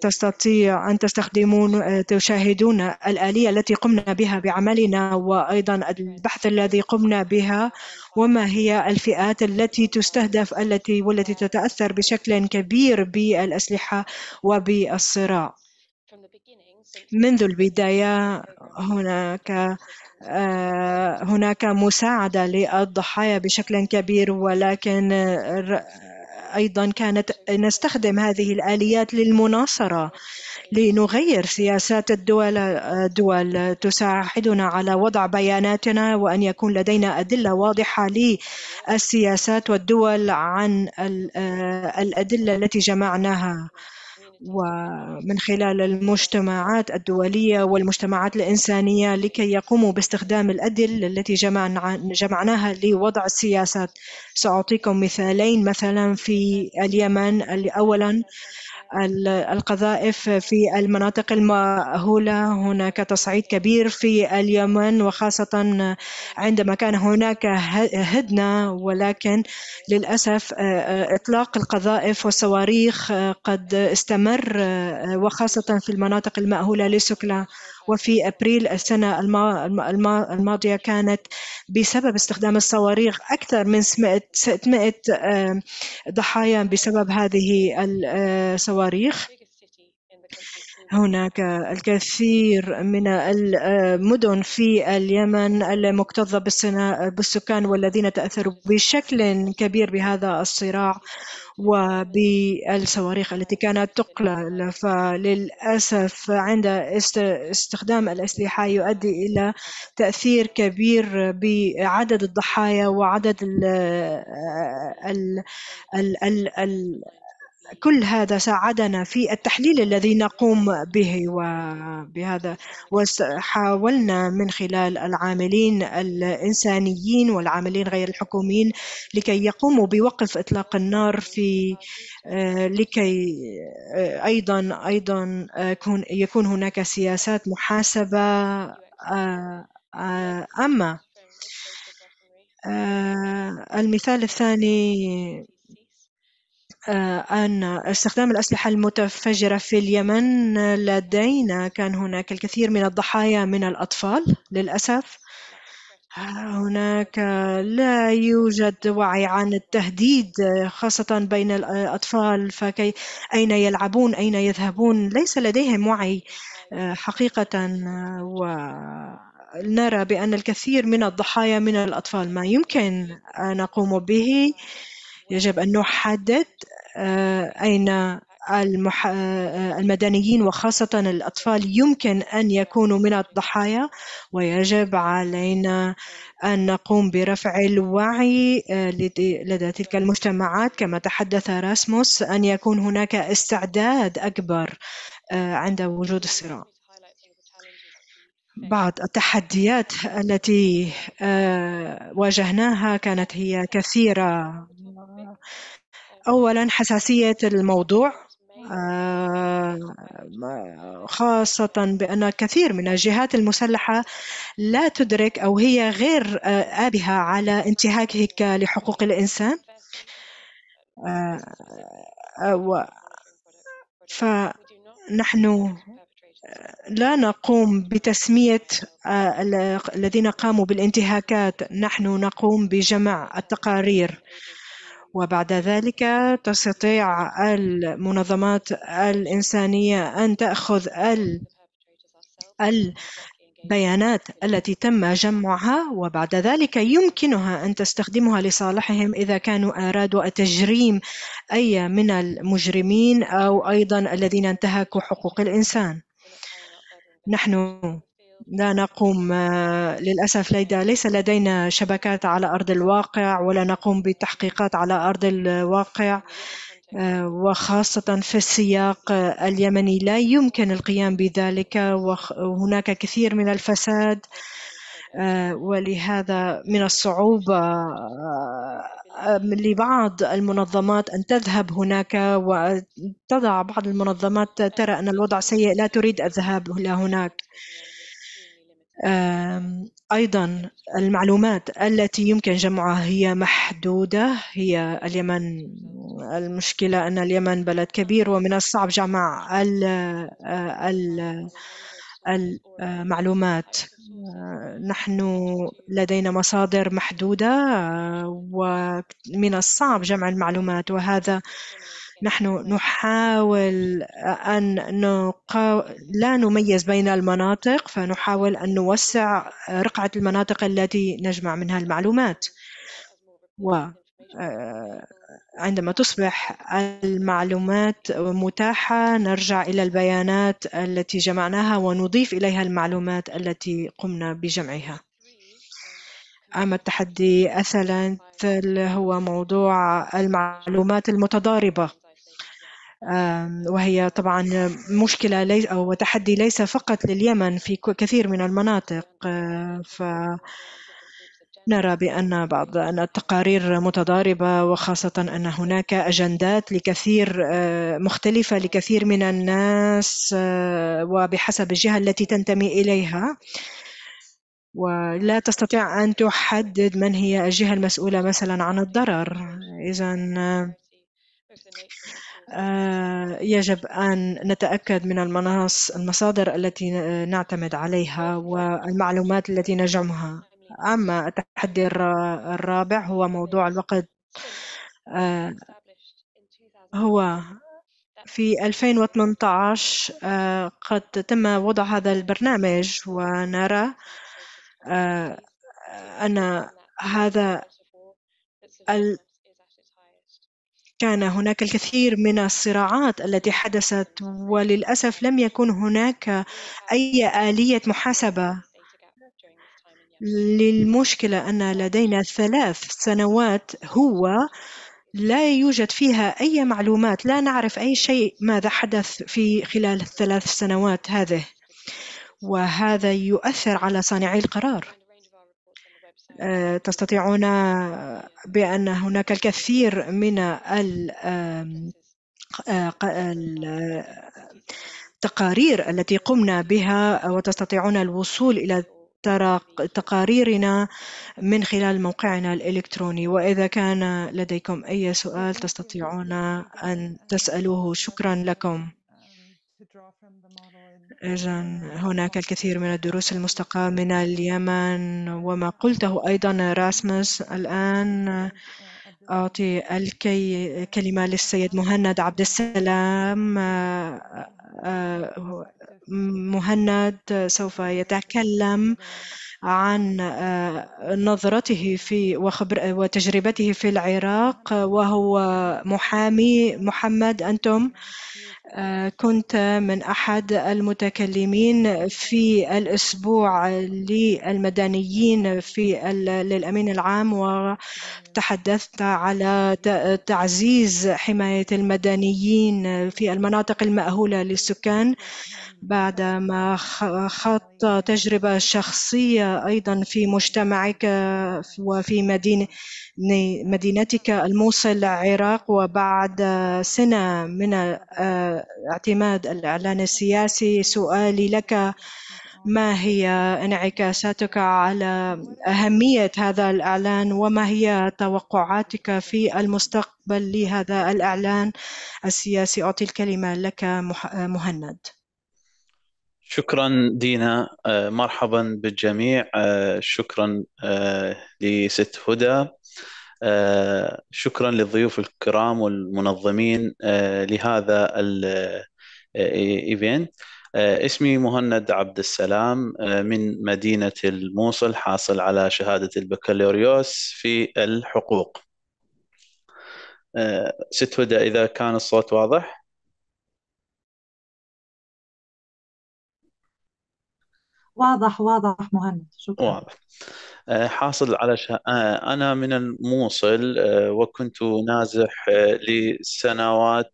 تستطيع أن تستخدمون آه، تشاهدون الآلية التي قمنا بها بعملنا وأيضا البحث الذي قمنا بها وما هي الفئات التي تستهدف التي والتي تتأثر بشكل كبير بالأسلحة وبالصراع منذ البداية هناك آه، هناك مساعدة للضحايا بشكل كبير ولكن أيضا كانت نستخدم هذه الآليات للمناصرة لنغير سياسات الدول دول تساعدنا على وضع بياناتنا وأن يكون لدينا أدلة واضحة للسياسات والدول عن الأدلة التي جمعناها ومن خلال المجتمعات الدولية والمجتمعات الإنسانية لكي يقوموا باستخدام الأدلة التي جمعناها لوضع السياسات سأعطيكم مثالين مثلا في اليمن أولا القذائف في المناطق المأهولة هناك تصعيد كبير في اليمن وخاصة عندما كان هناك هدنة ولكن للأسف آه، آه، إطلاق القذائف والصواريخ آه، قد استمر وخاصة في المناطق المأهولة لسكلا وفي أبريل السنة الماضية كانت بسبب استخدام الصواريخ أكثر من 600 ضحايا بسبب هذه الصواريخ آه، هناك الكثير من المدن آه، في اليمن المكتظة بالسكان والذين تأثروا بشكل كبير بهذا الصراع وبالصواريخ التي كانت تقلل فللأسف عند استخدام الأسلحة يؤدي إلى تأثير كبير بعدد الضحايا وعدد ال ال ال ال كل هذا ساعدنا في التحليل الذي نقوم به وبهذا وحاولنا من خلال العاملين الإنسانيين والعاملين غير الحكوميين لكي يقوموا بوقف إطلاق النار في آه، لكي آه، أيضا أيضا آه، يكون هناك سياسات محاسبة أما المثال الثاني أن استخدام الأسلحة المتفجرة في اليمن لدينا كان هناك الكثير من الضحايا من الأطفال للأسف هناك لا يوجد وعي عن التهديد خاصة بين الأطفال فكي أين يلعبون أين يذهبون ليس لديهم وعي آه، حقيقة ونرى بأن الكثير من الضحايا من الأطفال ما يمكن أن نقوم به يجب أن نحدد آه، أين المح... آه، المدنيين وخاصة الأطفال يمكن أن يكونوا من الضحايا ويجب علينا أن نقوم برفع الوعي آه، لدى تلك المجتمعات كما تحدث راسموس أن يكون هناك استعداد أكبر عند وجود الصراع بعض التحديات التي واجهناها كانت هي كثيرة أولا حساسية الموضوع آه، خاصة بأن كثير من الجهات المسلحة لا تدرك أو هي غير آه، آبهة على انتهاكك لحقوق الإنسان آه، فنحن لا نقوم بتسمية الذين قاموا بالانتهاكات نحن نقوم بجمع التقارير وبعد ذلك تستطيع المنظمات الإنسانية أن تأخذ البيانات التي تم جمعها وبعد ذلك يمكنها أن تستخدمها لصالحهم إذا كانوا أرادوا تجريم أي من المجرمين أو أيضا الذين انتهكوا حقوق الإنسان نحن لا نقوم آه، للأسف ليس لدينا شبكات على أرض الواقع ولا نقوم بتحقيقات على أرض الواقع آه، وخاصة في السياق اليمني لا يمكن القيام بذلك وهناك كثير من الفساد آه، ولهذا من الصعوبة لبعض المنظمات أن تذهب هناك وتضع بعض المنظمات ترى أن الوضع سيء لا تريد الذهاب إلى هناك أيضا المعلومات التي يمكن جمعها هي محدودة هي اليمن المشكلة أن اليمن بلد كبير ومن الصعب جمع المعلومات آه، آه، آه، نحن لدينا مصادر محدودة ومن الصعب جمع المعلومات وهذا نحن نحاول أن نقا... لا نميز بين المناطق فنحاول أن نوسع رقعة المناطق التي نجمع منها المعلومات وعندما آه، تصبح المعلومات متاحة نرجع إلى البيانات التي جمعناها ونضيف إليها المعلومات التي قمنا بجمعها أما التحدي الثالث هو موضوع المعلومات المتضاربة وهي طبعا مشكلة أو تحدي ليس فقط لليمن في كثير من المناطق آه، نرى بأن بعض أن التقارير متضاربة وخاصة أن هناك أجندات لكثير آه، مختلفة لكثير من الناس آه، وبحسب الجهة التي تنتمي إليها ولا تستطيع أن تحدد من هي الجهة المسؤولة مثلا عن الضرر إذا آه، يجب أن نتأكد من المناص المصادر التي نعتمد عليها والمعلومات التي نجمعها أما التحدي الرابع هو موضوع الوقت آه، هو في 2018 آه، قد تم وضع هذا البرنامج ونرى أن هذا كان هناك الكثير من الصراعات التي حدثت وللأسف لم يكن هناك أي آلية محاسبة للمشكلة أن لدينا ثلاث سنوات هو لا يوجد فيها أي معلومات لا نعرف أي شيء ماذا حدث في خلال الثلاث سنوات هذه وهذا يؤثر على صانعي القرار آه، تستطيعون بأن هناك الكثير من التقارير آه، التي قمنا بها وتستطيعون الوصول إلى تقاريرنا من خلال موقعنا الإلكتروني وإذا كان لديكم أي سؤال تستطيعون أن تسألوه شكرا لكم إذا هناك الكثير من الدروس المستقاة من اليمن وما قلته أيضا راسمس الآن أعطي الكلمة للسيد مهند عبد السلام مهند سوف يتكلم عن نظرته في وخبر وتجربته في العراق وهو محامي محمد أنتم آه، كنت من أحد المتكلمين في الأسبوع للمدنيين في للأمين العام وتحدثت على تعزيز حماية المدنيين في المناطق المأهولة للسكان بعدما خط تجربة شخصية أيضا في مجتمعك آه، وفي مدينة مدينتك الموصل العراق وبعد سنة من آه، اعتماد الإعلان السياسي سؤالي لك ما هي انعكاساتك على أهمية هذا الإعلان وما هي توقعاتك في المستقبل لهذا الإعلان السياسي أعطي الكلمة لك مهند شكرا دينا آه، مرحبا بالجميع آه، شكرا لست هدى آه، شكرا للضيوف الكرام والمنظمين آه، لهذا الايفنت آه، اسمي مهند عبد السلام من مدينة الموصل حاصل على شهادة البكالوريوس في الحقوق ست هدى إذا كان الصوت واضح واضح واضح مهند شكرا واضح آه، حاصل على شه... آه، أنا من الموصل آه، وكنت نازح لسنوات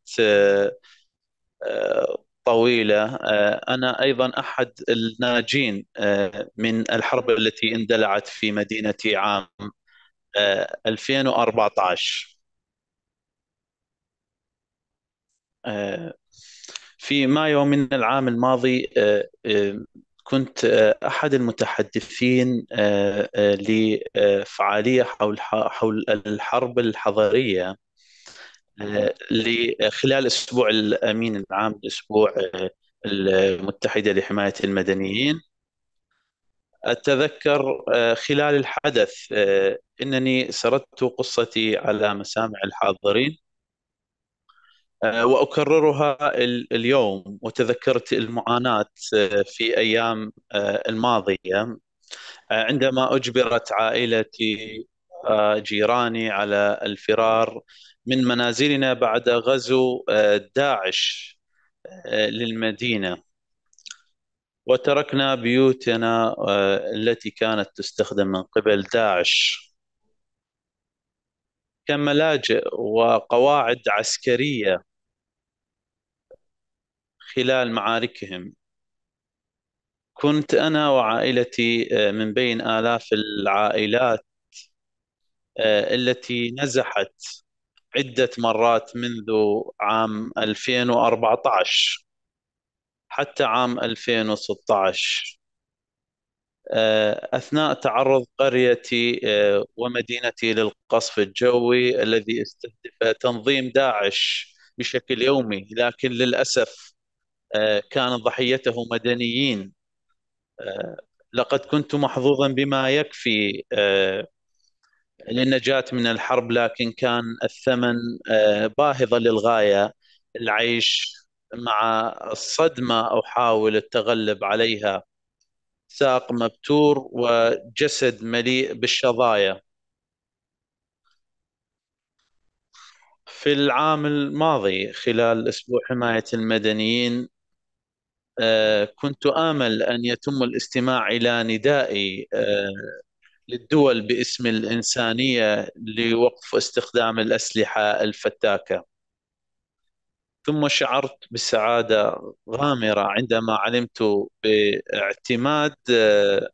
طويلة أنا أيضا أحد الناجين من الحرب التي اندلعت في مدينتي عام 2014 في مايو من العام الماضي كنت آه، احد المتحدثين آه، آه، لفعاليه حول حول الحرب الحضاريه خلال اسبوع الامين العام الاسبوع المتحده لحمايه المدنيين اتذكر خلال الحدث انني سردت قصتي على مسامع الحاضرين آه، واكررها اليوم وتذكرت المعاناه آه، في ايام آه، الماضيه عندما اجبرت عائلتي جيراني على الفرار من منازلنا بعد غزو داعش للمدينه وتركنا بيوتنا التي كانت تستخدم من قبل داعش كملاجئ وقواعد عسكريه خلال معاركهم كنت أنا وعائلتي آه، من بين آلاف العائلات آه، التي نزحت عدة مرات منذ عام 2014 حتى عام 2016 آه، أثناء تعرض قريتي ومدينتي للقصف الجوي الذي استهدف تنظيم داعش بشكل يومي لكن للأسف آه، كان ضحيته مدنيين آه، لقد كنت محظوظا بما يكفي آه، للنجاة من الحرب لكن كان الثمن باهظا للغاية العيش مع الصدمة أحاول التغلب عليها ساق مبتور وجسد مليء بالشظايا في العام الماضي خلال أسبوع حماية المدنيين آه، كنت آمل أن يتم الاستماع إلى ندائي آه، للدول باسم الإنسانية لوقف استخدام الأسلحة الفتاكة ثم شعرت بسعادة غامرة عندما علمت باعتماد آه،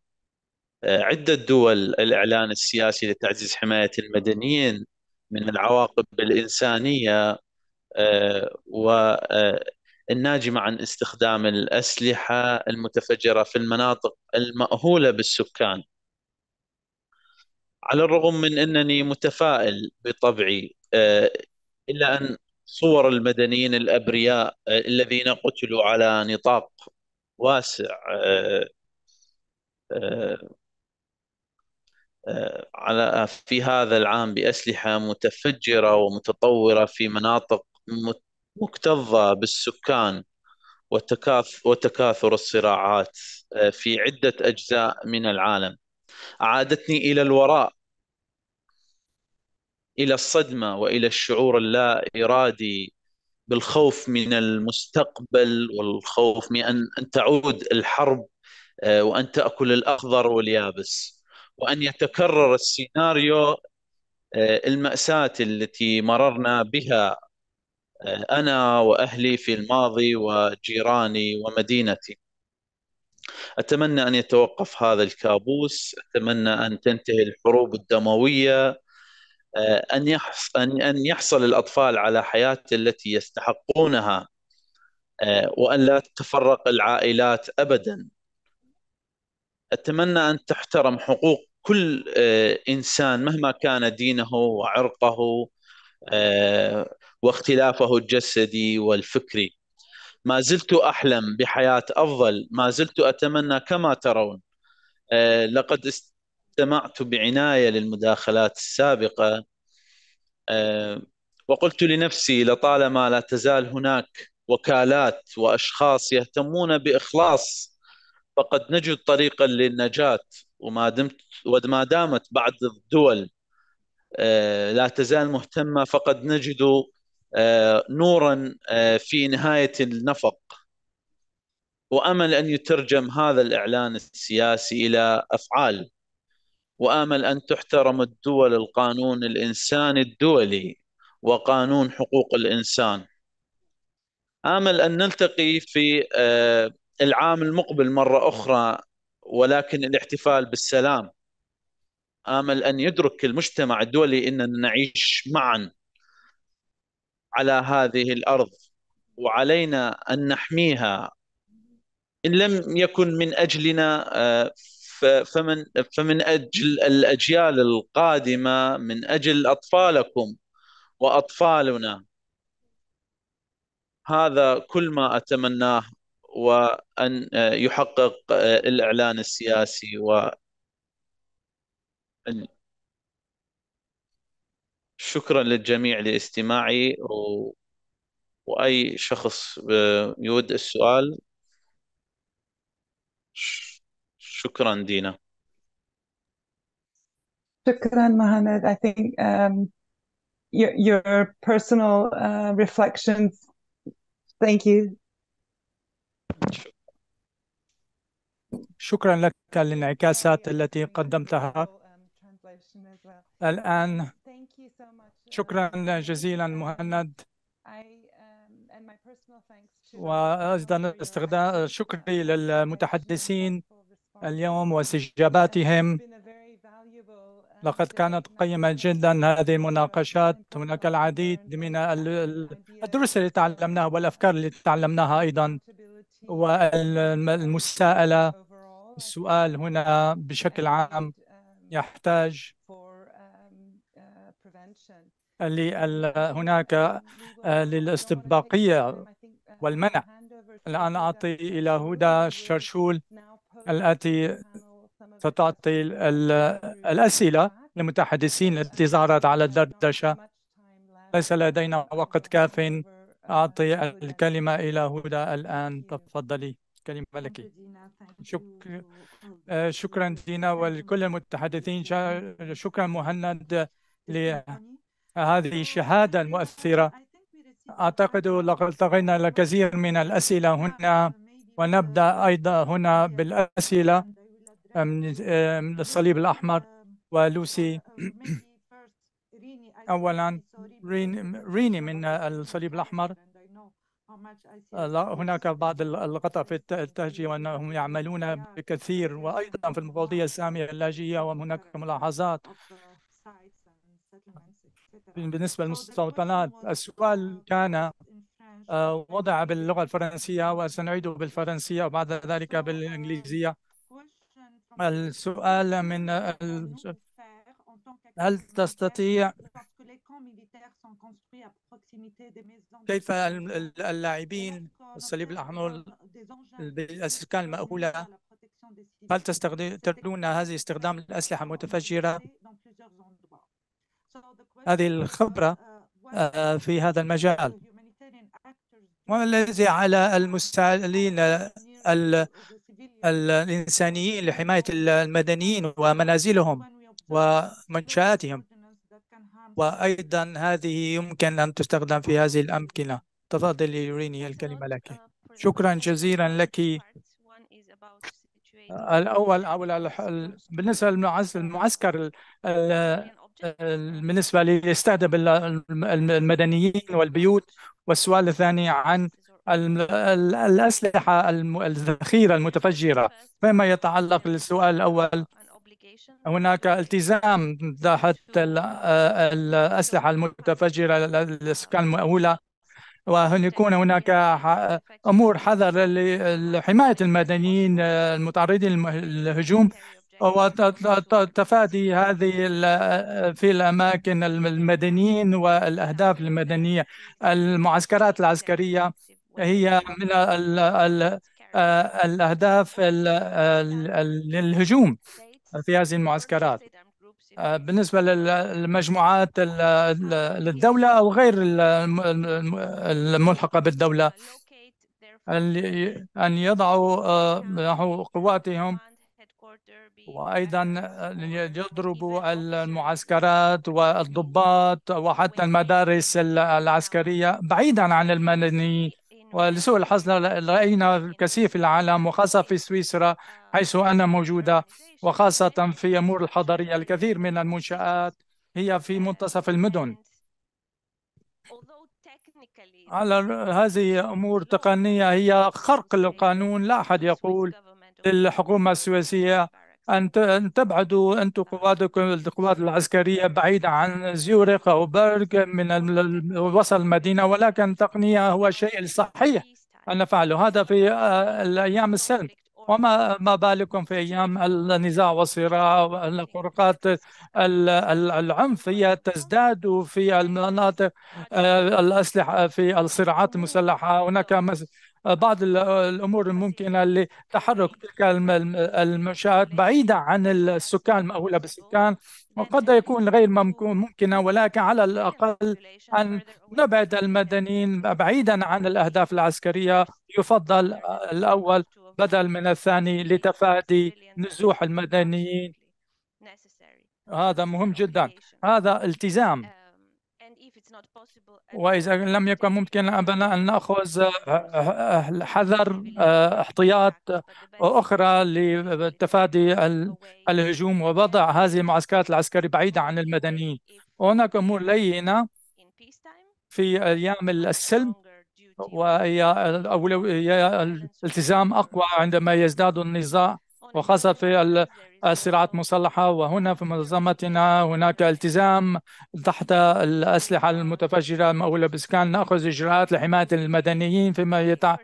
عدة دول الإعلان السياسي لتعزيز حماية المدنيين من العواقب الإنسانية الناجمه عن استخدام الاسلحه المتفجره في المناطق المأهوله بالسكان. على الرغم من انني متفائل بطبعي آه، الا ان صور المدنيين الابرياء آه، الذين قتلوا على نطاق واسع آه، على في هذا العام بأسلحة متفجرة ومتطورة في مناطق مكتظة بالسكان وتكاث وتكاثر الصراعات آه، في عدة أجزاء من العالم أعادتني إلى الوراء إلى الصدمة وإلى الشعور اللا إرادي بالخوف من المستقبل والخوف من أن تعود الحرب آه، وأن تأكل الأخضر واليابس وأن يتكرر السيناريو آه، المأساة التي مررنا بها آه، انا واهلي في الماضي وجيراني ومدينتي اتمنى ان يتوقف هذا الكابوس اتمنى ان تنتهي الحروب الدمويه آه، ان ان ان يحصل الاطفال على حياه التي يستحقونها آه، وان لا تتفرق العائلات ابدا اتمنى ان تحترم حقوق كل انسان مهما كان دينه وعرقه واختلافه الجسدي والفكري ما زلت أحلم بحياة أفضل ما زلت أتمنى كما ترون آه، لقد استمعت بعناية للمداخلات السابقة آه، وقلت لنفسي لطالما لا تزال هناك وكالات وأشخاص يهتمون بإخلاص فقد نجد طريقا للنجاة وما دمت وما دامت بعض الدول آه، لا تزال مهتمة فقد نجد آه، نورا آه، في نهايه النفق وامل ان يترجم هذا الاعلان السياسي الى افعال وامل ان تحترم الدول القانون الانساني الدولي وقانون حقوق الانسان امل ان نلتقي في آه، العام المقبل مره اخرى ولكن الاحتفال بالسلام امل ان يدرك المجتمع الدولي اننا نعيش معا على هذه الارض وعلينا ان نحميها ان لم يكن من اجلنا آه، فمن فمن اجل الاجيال القادمه من اجل اطفالكم واطفالنا هذا كل ما اتمناه وان آه، يحقق آه، الاعلان السياسي و شكرا للجميع لاستماعي و... وأي شخص يود السؤال شكرا دينا شكرا مهند I think um, your, your personal uh, reflections thank you شكرا لك للانعكاسات التي قدمتها الآن Uh, شكرا جزيلا مهند um, وأيضا استخدام uh، شكري للمتحدثين اليوم واستجاباتهم uh, لقد كانت قيمة جدا هذه المناقشات هناك العديد من الدروس التي تعلمناها والأفكار التي تعلمناها أيضا والمساءلة السؤال هنا بشكل عام um, يحتاج هناك آه، للاستباقية والمنع الآن أعطي إلى هدى الشرشول التي ستعطي الأسئلة للمتحدثين التي ظهرت على الدردشة ليس لدينا وقت كاف أعطي الكلمة إلى هدى الآن تفضلي كلمة لك شك... آه، شكرا دينا ولكل المتحدثين شكرا مهند هذه الشهادة المؤثرة أعتقد لقد التقينا الكثير من الأسئلة هنا ونبدأ أيضا هنا بالأسئلة من الصليب الأحمر ولوسي أولا ريني من الصليب الأحمر هناك بعض القطع في التهجي وأنهم يعملون بكثير وأيضا في المفوضية السامية اللاجئة وهناك ملاحظات بالنسبة للمستوطنات السؤال كان آه، وضع باللغة الفرنسية وسنعيده بالفرنسية وبعد ذلك بالإنجليزية السؤال من آه، هل تستطيع كيف اللاعبين الصليب الأحمر بالأسكان المأهولة هل تستخدمون هذه استخدام الأسلحة المتفجرة هذه الخبرة آه، في هذا المجال وما الذي على المستعلين الإنسانيين لحماية المدنيين ومنازلهم ومنشآتهم وأيضا هذه يمكن أن تستخدم في هذه الأمكنة تفضلي يوريني الكلمة لك شكرا جزيلا لك الأول أو بالنسبة للمعسكر بالنسبه لاستهدف المدنيين والبيوت والسؤال الثاني عن الأسلحة الذخيرة المتفجرة فيما يتعلق بالسؤال الأول هناك التزام حتى الأسلحة المتفجرة للسكان المؤوله وهن يكون هناك أمور حذر لحماية المدنيين المتعرضين للهجوم يعني وتفادي هذه في الأماكن المدنيين والأهداف المدنية المعسكرات العسكرية هي من ال الأهداف للهجوم في هذه المعسكرات بالنسبة للمجموعات للدولة أو غير الملحقة بالدولة أن يضعوا آه، قواتهم وأيضا يضربوا المعسكرات والضباط وحتى المدارس العسكرية بعيدا عن المدنيين ولسوء الحظ رأينا الكثير في العالم وخاصة في سويسرا حيث أنا موجودة وخاصة في أمور الحضرية الكثير من المنشآت هي في منتصف المدن على هذه أمور تقنية هي خرق للقانون لا أحد يقول للحكومة السويسية أن أن تبعدوا أنتم قواتكم القوات العسكرية بعيدة عن زيورخ أو برغ من وسط المدينة ولكن تقنية هو الشيء الصحيح أن نفعله هذا في آه، الأيام السلم وما ما بالكم في ايام النزاع والصراع والخروقات العنف هي تزداد في المناطق آه، الاسلحه في الصراعات المسلحه هناك بعض الامور الممكنه لتحرك تلك المنشات بعيده عن السكان المأهوله بالسكان وقد يكون غير ممكنه ولكن على الاقل ان نبعد المدنيين بعيدا عن الاهداف العسكريه يفضل الاول بدل من الثاني لتفادي نزوح المدنيين هذا مهم جدا هذا التزام وإذا لم يكن ممكنا أبدا أن نأخذ آه، آه، آه، حذر احتياط أخرى لتفادي الهجوم ووضع هذه المعسكرات العسكرية بعيدة عن المدنيين هناك أمور لينة في أيام السلم وهي الالتزام أقوى عندما يزداد النزاع وخاصة في الصراعات المسلحة وهنا في منظمتنا هناك التزام تحت الأسلحة المتفجرة المؤولة بالإسكان نأخذ إجراءات لحماية المدنيين فيما يتع...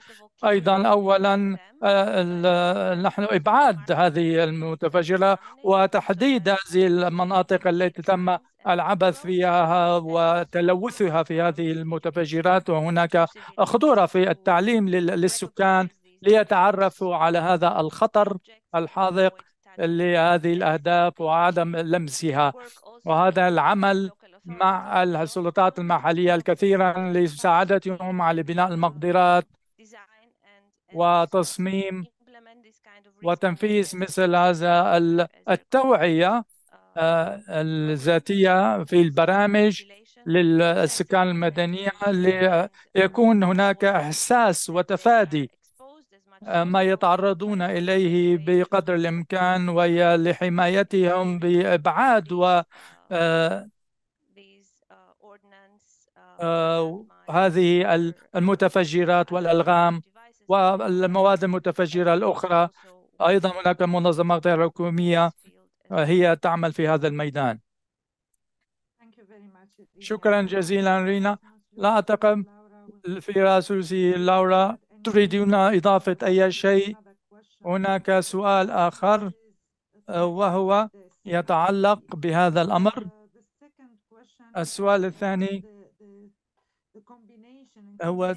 أيضا أولا آه، نحن إبعاد هذه المتفجرة وتحديد هذه المناطق التي تم العبث فيها وتلوثها في هذه المتفجرات وهناك خطورة في التعليم للسكان ليتعرفوا على هذا الخطر الحاذق لهذه الأهداف وعدم لمسها وهذا العمل مع السلطات المحلية الكثيرة لمساعدتهم على بناء المقدرات وتصميم وتنفيذ مثل هذا التوعية آه، الذاتية في البرامج للسكان المدنية ليكون هناك إحساس وتفادي ما يتعرضون إليه بقدر الإمكان ويا لحمايتهم بإبعاد و uh, آه، uh, uh, آه، هذه المتفجرات والألغام والمواد المتفجرة الأخرى أيضا هناك منظمات غير حكومية هي تعمل في هذا الميدان شكرا جزيلا رينا لا أعتقد في راسوسي لورا تريدون إضافة أي شيء هناك سؤال آخر آه، وهو يتعلق بهذا الأمر السؤال الثاني هو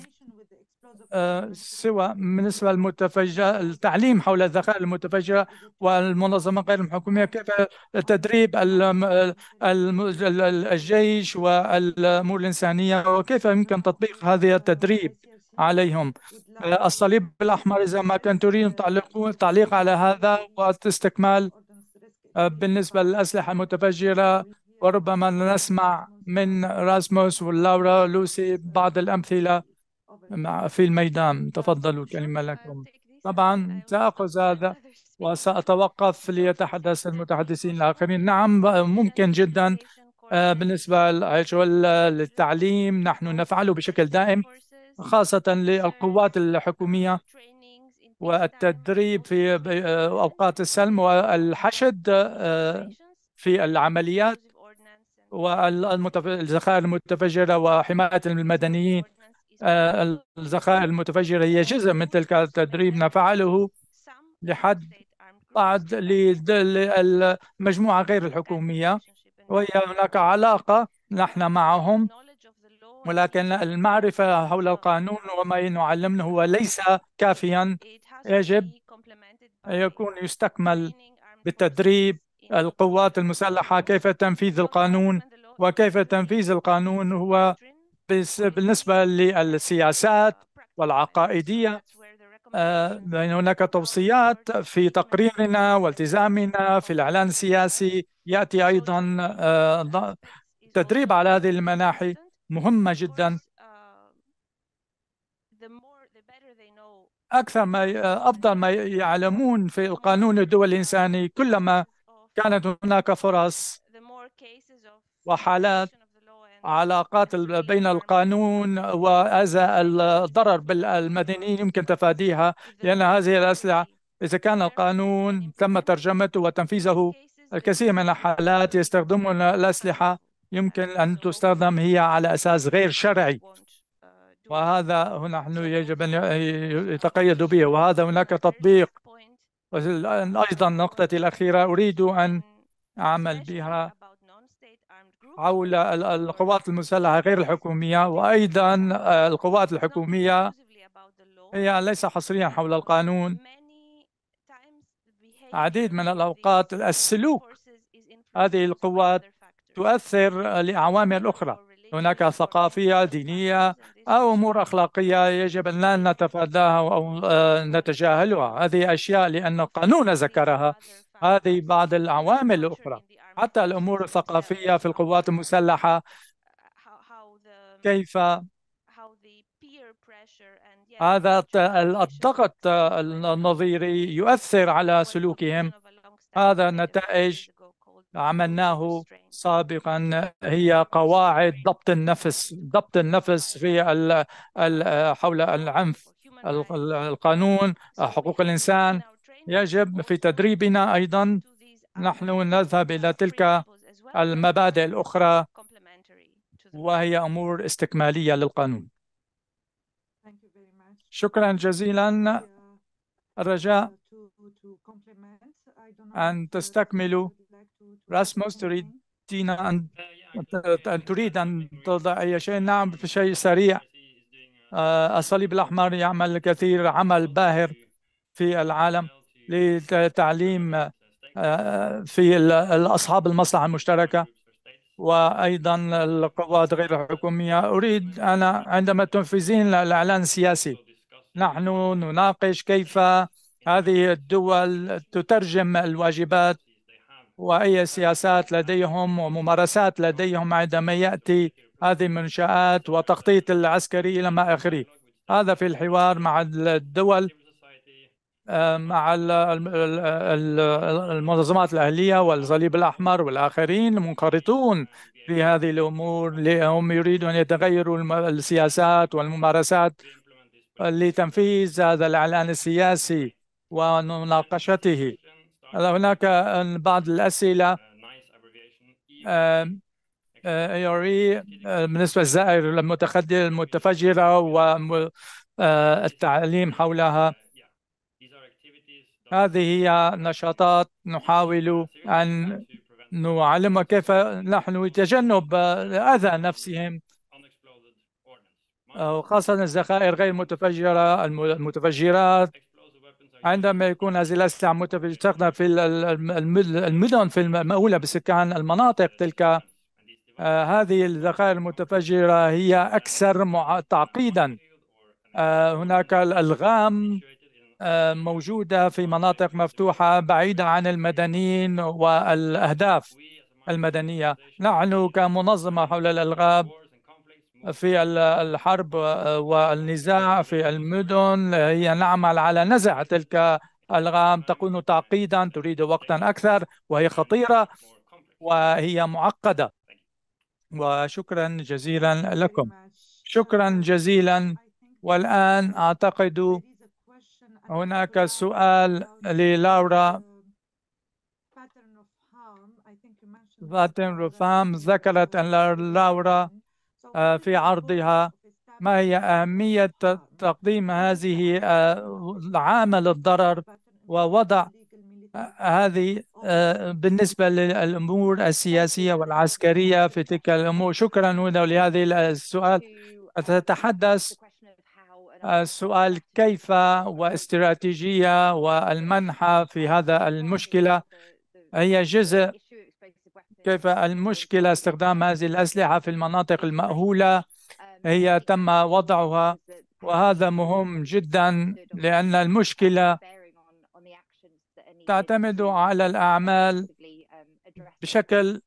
آه، سوى بالنسبة للمتفجر التعليم حول الذخائر المتفجرة والمنظمة غير الحكومية كيف تدريب آه، الجيش والأمور الإنسانية وكيف يمكن تطبيق هذا التدريب عليهم الصليب الأحمر إذا ما كان تريد تعليق على هذا واستكمال آه، بالنسبة للأسلحة المتفجرة وربما نسمع من راسموس واللاورا لوسي بعض الأمثلة في الميدان تفضلوا الكلمة لكم طبعا سأخذ هذا وسأتوقف ليتحدث المتحدثين الآخرين نعم ممكن جدا آه، بالنسبة للتعليم نحن نفعله بشكل دائم خاصة للقوات الحكومية والتدريب في أوقات السلم والحشد آه، في العمليات والذخائر المتفجرة وحماية المدنيين آه، الذخائر المتفجرة هي جزء من تلك التدريب نفعله لحد بعد للمجموعة غير الحكومية وهي هناك علاقة نحن معهم ولكن المعرفة حول القانون وما نعلمه هو ليس كافيا يجب أن يكون يستكمل بالتدريب القوات المسلحة كيف تنفيذ القانون وكيف تنفيذ القانون هو بالنسبة للسياسات والعقائدية آه، هناك توصيات في تقريرنا والتزامنا في الإعلان السياسي يأتي أيضا آه، تدريب على هذه المناحي مهمة جدا um, أكثر ما أفضل ما يعلمون في القانون الدولي الإنساني كلما كانت هناك فرص وحالات علاقات بين القانون وهذا الضرر بالمدنيين يمكن تفاديها لأن هذه الأسلحة إذا كان القانون تم ترجمته وتنفيذه الكثير من الحالات يستخدمون الأسلحة يمكن أن تستخدم هي على أساس غير شرعي وهذا نحن يجب أن يتقيد به وهذا هناك تطبيق أيضا نقطتي الأخيرة أريد أن أعمل بها حول القوات المسلحة غير الحكومية وأيضا القوات الحكومية هي ليس حصريا حول القانون عديد من الأوقات السلوك هذه القوات تؤثر لعوامل أخرى هناك ثقافية دينية أو أمور أخلاقية يجب أن لا نتفاداها أو نتجاهلها هذه أشياء لأن القانون ذكرها هذه بعض العوامل الأخرى حتى الأمور الثقافية في القوات المسلحة كيف هذا الضغط النظيري يؤثر على سلوكهم هذا نتائج عملناه سابقا هي قواعد ضبط النفس ضبط النفس في حول العنف القانون حقوق الإنسان يجب في تدريبنا أيضا نحن نذهب إلى تلك المبادئ الأخرى وهي أمور استكمالية للقانون شكرا جزيلا الرجاء uh, أن تستكملوا راسموس تريدين أن أن تريد أن تضع أي شيء نعم في شيء سريع آه، الصليب الأحمر يعمل كثير عمل باهر في العالم لتعليم آه، في أصحاب المصلحة المشتركة وأيضا القوات غير الحكومية أريد أنا عندما تنفذين الإعلان السياسي نحن نناقش كيف هذه الدول تترجم الواجبات وأي سياسات لديهم وممارسات لديهم عندما يأتي هذه المنشآت وتخطيط العسكري إلى ما آخره هذا في الحوار مع الدول آه، مع المنظمات الأهلية والصليب الأحمر والآخرين منخرطون في هذه الأمور هم يريدون أن يتغيروا السياسات والممارسات لتنفيذ هذا الإعلان السياسي ومناقشته هناك بعض الأسئلة uh, ARE e آه، آه، e، آه، بالنسبة للزائر المتخدر المتفجرة والتعليم حولها uh, هذه هي نشاطات نحاول أن نعلم كيف نحن تجنب أذى نفسهم وخاصة الذخائر غير المتفجرة المتفجرات عندما يكون هذه الأسلحة متفجره تستخدم في المدن في المأولة بسكان المناطق تلك آه، هذه الذخائر المتفجرة هي أكثر تعقيدا آه، هناك الألغام آه، موجودة في مناطق مفتوحة بعيدة عن المدنيين والأهداف المدنية نحن كمنظمة حول الألغاب في الحرب آه، والنزاع في المدن هي نعمل على نزع تلك الغام تكون تعقيدا تريد وقتا أكثر وهي خطيرة وهي معقدة وشكرا جزيلا لكم شكرا جزيلا والآن أعتقد هناك سؤال للاورا فاتن رفام ذكرت أن لاورا آه، في عرضها ما هي أهمية تقديم هذه آه، العامل الضرر ووضع هذه آه، بالنسبة للأمور السياسية والعسكرية في تلك الأمور شكرا لهذه السؤال تتحدث السؤال كيف واستراتيجية والمنحة في هذا المشكلة هي جزء كيف المشكلة استخدام هذه الأسلحة في المناطق المأهولة هي تم وضعها وهذا مهم جدا لأن المشكلة تعتمد على الأعمال بشكل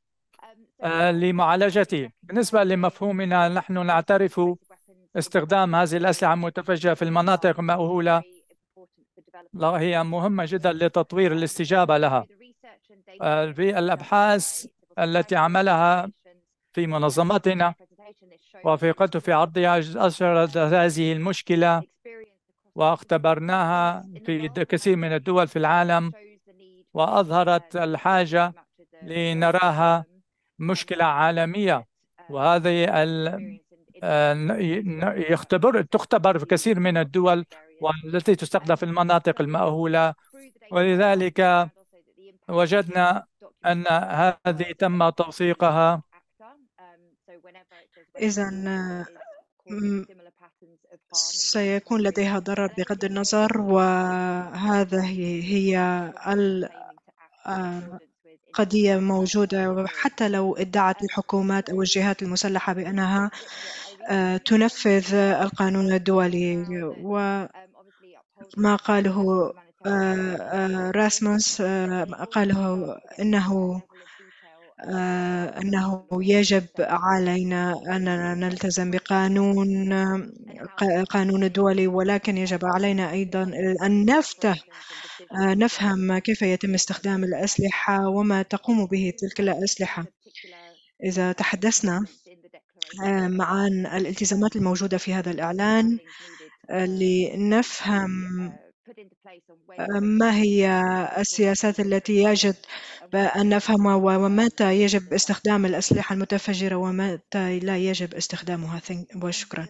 آه، لمعالجته بالنسبة لمفهومنا نحن نعترف استخدام هذه الأسلحة المتفجرة في المناطق المأهولة هي مهمة جدا لتطوير الاستجابة لها آه، في الأبحاث التي عملها في منظمتنا وافقته في عرضها أشرت هذه المشكلة واختبرناها في كثير من الدول في العالم وأظهرت الحاجة لنراها مشكلة عالمية وهذه آه، يختبر تختبر في كثير من الدول والتي تستخدم في المناطق المأهولة ولذلك وجدنا أن هذه تم توثيقها إذا سيكون لديها ضرر بغض النظر وهذا هي القضية آه، موجودة حتى لو ادعت الحكومات أو الجهات المسلحة بأنها آه، تنفذ القانون الدولي وما قاله آه، آه، راسموس آه، قاله إنه أنه يجب علينا أننا نلتزم بقانون قانون الدولي ولكن يجب علينا أيضا أن نفتح نفهم كيف يتم استخدام الأسلحة وما تقوم به تلك الأسلحة إذا تحدثنا عن الالتزامات الموجودة في هذا الإعلان لنفهم ما هي السياسات التي يجب أن نفهمها ومتى يجب استخدام الأسلحة المتفجرة ومتى لا يجب استخدامها وشكرا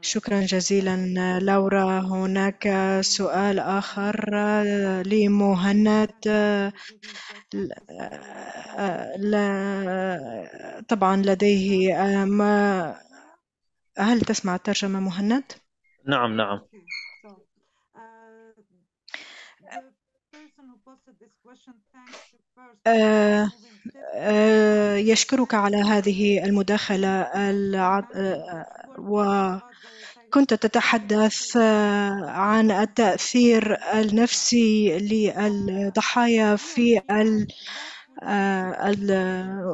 شكرا جزيلا لورا هناك سؤال آخر لمهند لا طبعا لديه ما هل تسمع الترجمة مهند؟ نعم نعم آه، آه، يشكرك على هذه المداخلة آه، و وكنت تتحدث عن التأثير النفسي للضحايا في ال... آه،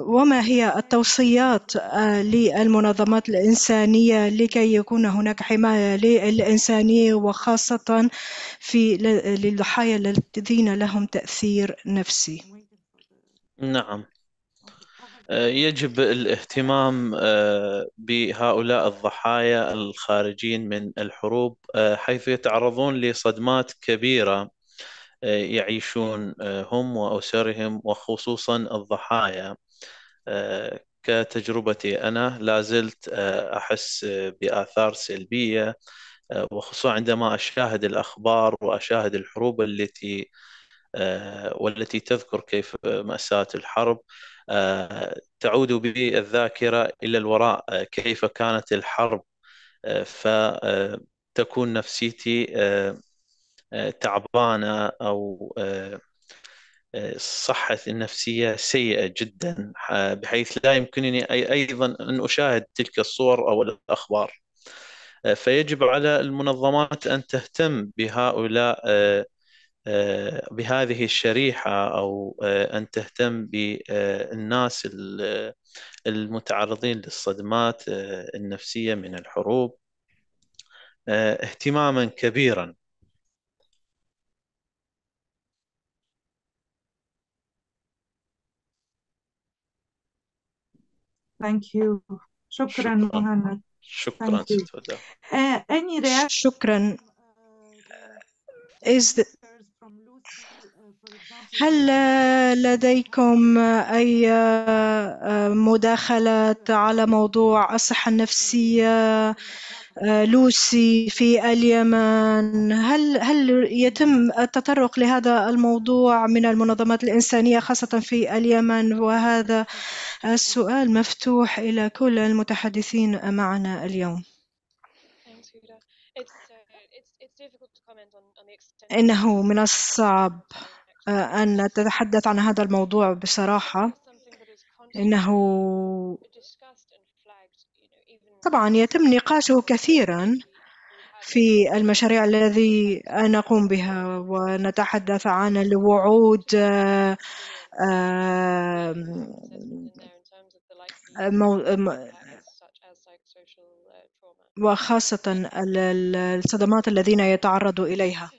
وما هي التوصيات آه، للمنظمات الإنسانية لكي يكون هناك حماية للإنسانية وخاصة في للضحايا الذين لهم تأثير نفسي نعم آه، يجب الاهتمام بهؤلاء الضحايا الخارجين من الحروب حيث يتعرضون لصدمات كبيرة آه، يعيشون آه، هم وأسرهم وخصوصا الضحايا آه، كتجربتي أنا لازلت أحس بآثار سلبية وخصوصا عندما أشاهد الأخبار وأشاهد الحروب التي والتي تذكر كيف مأساة الحرب تعود بي الذاكرة إلى الوراء كيف كانت الحرب فتكون نفسيتي تعبانة أو آه، آه، صحتي النفسية سيئة جدا آه، بحيث لا يمكنني أيضا أن أشاهد تلك الصور أو الأخبار فيجب على المنظمات أن تهتم بهؤلاء بهذه الشريحة أو أن تهتم بالناس المتعرضين للصدمات النفسية من الحروب اهتماما كبيرا ثانك يو شكرا مهند شكرا اني رياكشن شكرا هل uh, لديكم uh, أي uh, مداخلات على موضوع الصحة النفسية آه، لوسي في اليمن هل هل يتم التطرق لهذا الموضوع من المنظمات الإنسانية خاصة في اليمن وهذا السؤال مفتوح إلى كل المتحدثين معنا اليوم إنه من الصعب آه، أن نتحدث عن هذا الموضوع بصراحة إنه طبعا يتم نقاشه كثيرًا في المشاريع الذي نقوم بها، ونتحدث عن الوعود آه، آه، وخاصةً الصدمات الذين يتعرض إليها.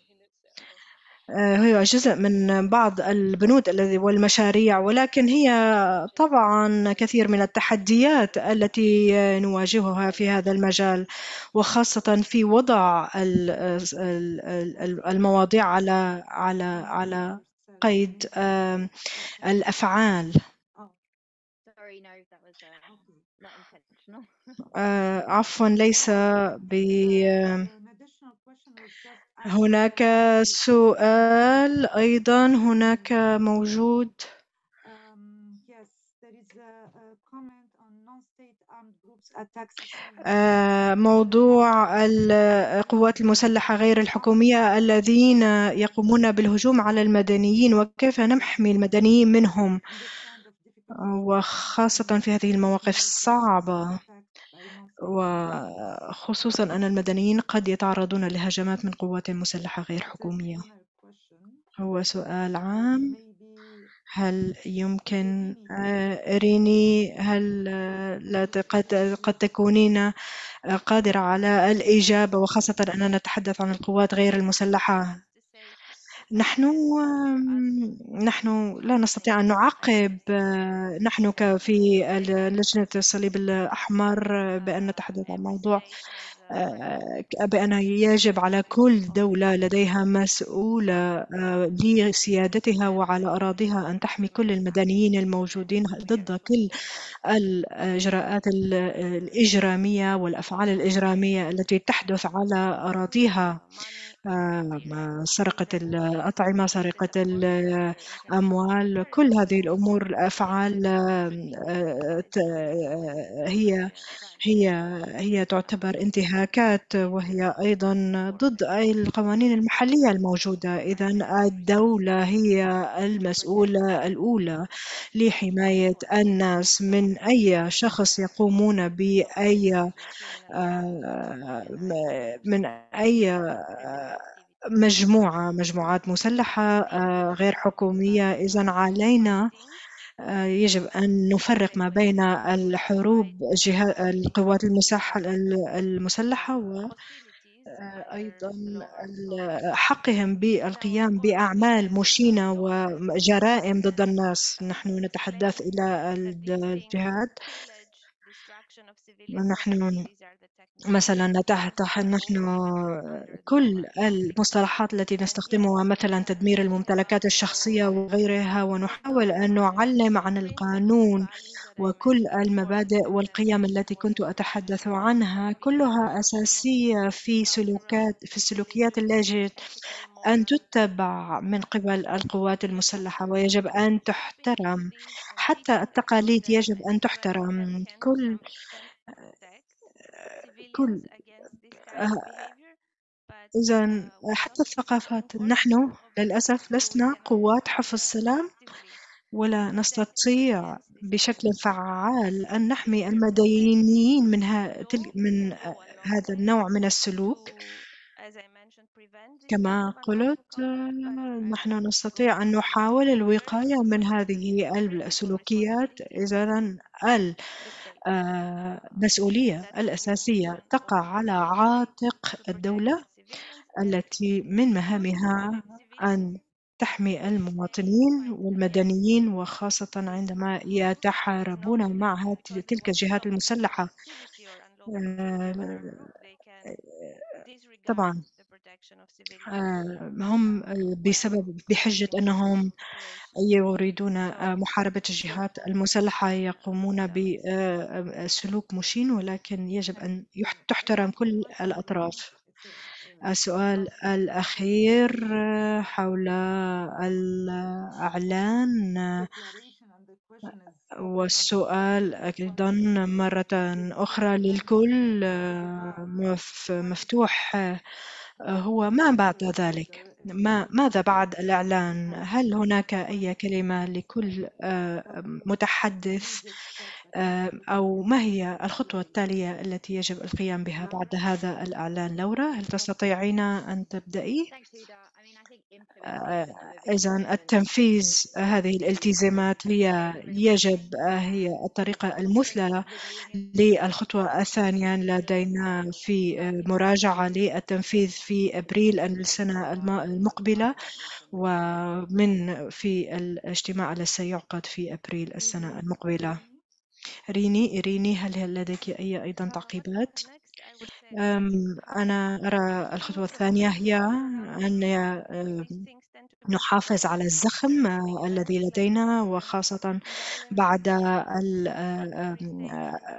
آه، هو جزء من بعض البنود والمشاريع ولكن هي طبعا كثير من التحديات التي نواجهها في هذا المجال وخاصة في وضع المواضيع على على على قيد الأفعال oh, uh, آه، عفوا ليس ب هناك سؤال أيضا هناك موجود um, آه، موضوع القوات المسلحة غير الحكومية الذين يقومون بالهجوم على المدنيين وكيف نحمي المدنيين منهم وخاصة في هذه المواقف الصعبة وخصوصا أن المدنيين قد يتعرضون لهجمات من قوات مسلحة غير حكومية هو سؤال عام هل يمكن آه، ريني هل آه، لا قد تكونين آه، قادرة على الإجابة وخاصة أننا نتحدث عن القوات غير المسلحة نحن نحن لا نستطيع أن نعقب آه، نحن كفي لجنة الصليب الأحمر آه، بأن نتحدث عن موضوع آه، بأن يجب على كل دولة لديها مسؤولة لسيادتها وعلى أراضيها أن تحمي كل المدنيين الموجودين ضد كل الإجراءات الإجرامية والأفعال الإجرامية التي تحدث على أراضيها آه، سرقة الأطعمة سرقة الأموال كل هذه الأمور الأفعال آه، آه، هي هي هي تعتبر انتهاكات، وهي أيضًا ضد أي القوانين المحلية الموجودة، إذًا الدولة هي المسؤولة الأولى لحماية الناس من أي شخص يقومون بأي آه، من أي آه، مجموعة، مجموعات مسلحة آه، غير حكومية، إذًا علينا آه، يجب أن نفرق ما بين الحروب القوات المسلحة و آه، أيضا حقهم بالقيام بأعمال مشينة وجرائم ضد الناس نحن نتحدث إلى الجهاد نحن مثلًا تحت نحن كل المصطلحات التي نستخدمها مثلًا تدمير الممتلكات الشخصية وغيرها، ونحاول أن نعلم عن القانون وكل المبادئ والقيم التي كنت أتحدث عنها كلها أساسية في سلوكات في السلوكيات التي أن تتبع من قبل القوات المسلحة ويجب أن تحترم، حتى التقاليد يجب أن تحترم كل كل آه، إذا uh, حتى الثقافات نحن للأسف لسنا قوات حفظ السلام ولا نستطيع بشكل فعال أن نحمي المدنيين من, من آه، هذا النوع من السلوك كما قلت آه، نحن نستطيع أن نحاول الوقاية من هذه السلوكيات إذا مسؤولية الأساسية تقع على عاتق الدولة التي من مهامها أن تحمي المواطنين والمدنيين وخاصة عندما يتحاربون مع تلك الجهات المسلحة آه، طبعا آه، هم آه، بسبب بحجة أنهم يريدون آه، محاربة الجهات المسلحة يقومون بسلوك مشين ولكن يجب أن تحترم كل الأطراف السؤال الأخير حول الإعلان والسؤال أيضا مرة أخرى للكل مفتوح هو ما بعد ذلك ما نعم. ماذا بعد الإعلان؟ هل هناك أي كلمة لكل آه، متحدث آه، أو ما هي الخطوة التالية التي يجب القيام بها بعد هذا الإعلان؟ لورا هل تستطيعين أن تبدأي؟ إذا آه، التنفيذ آه، هذه الالتزامات هي يجب آه، هي الطريقة المثلى للخطوة الثانية لدينا في مراجعة للتنفيذ في أبريل السنة المقبلة ومن في الاجتماع الذي سيعقد في أبريل السنة المقبلة ريني ريني هل, هل لديك أي أيضا تعقيبات؟ أنا أرى الخطوة الثانية هي أن نحافظ على الزخم آه، الذي لدينا وخاصة بعد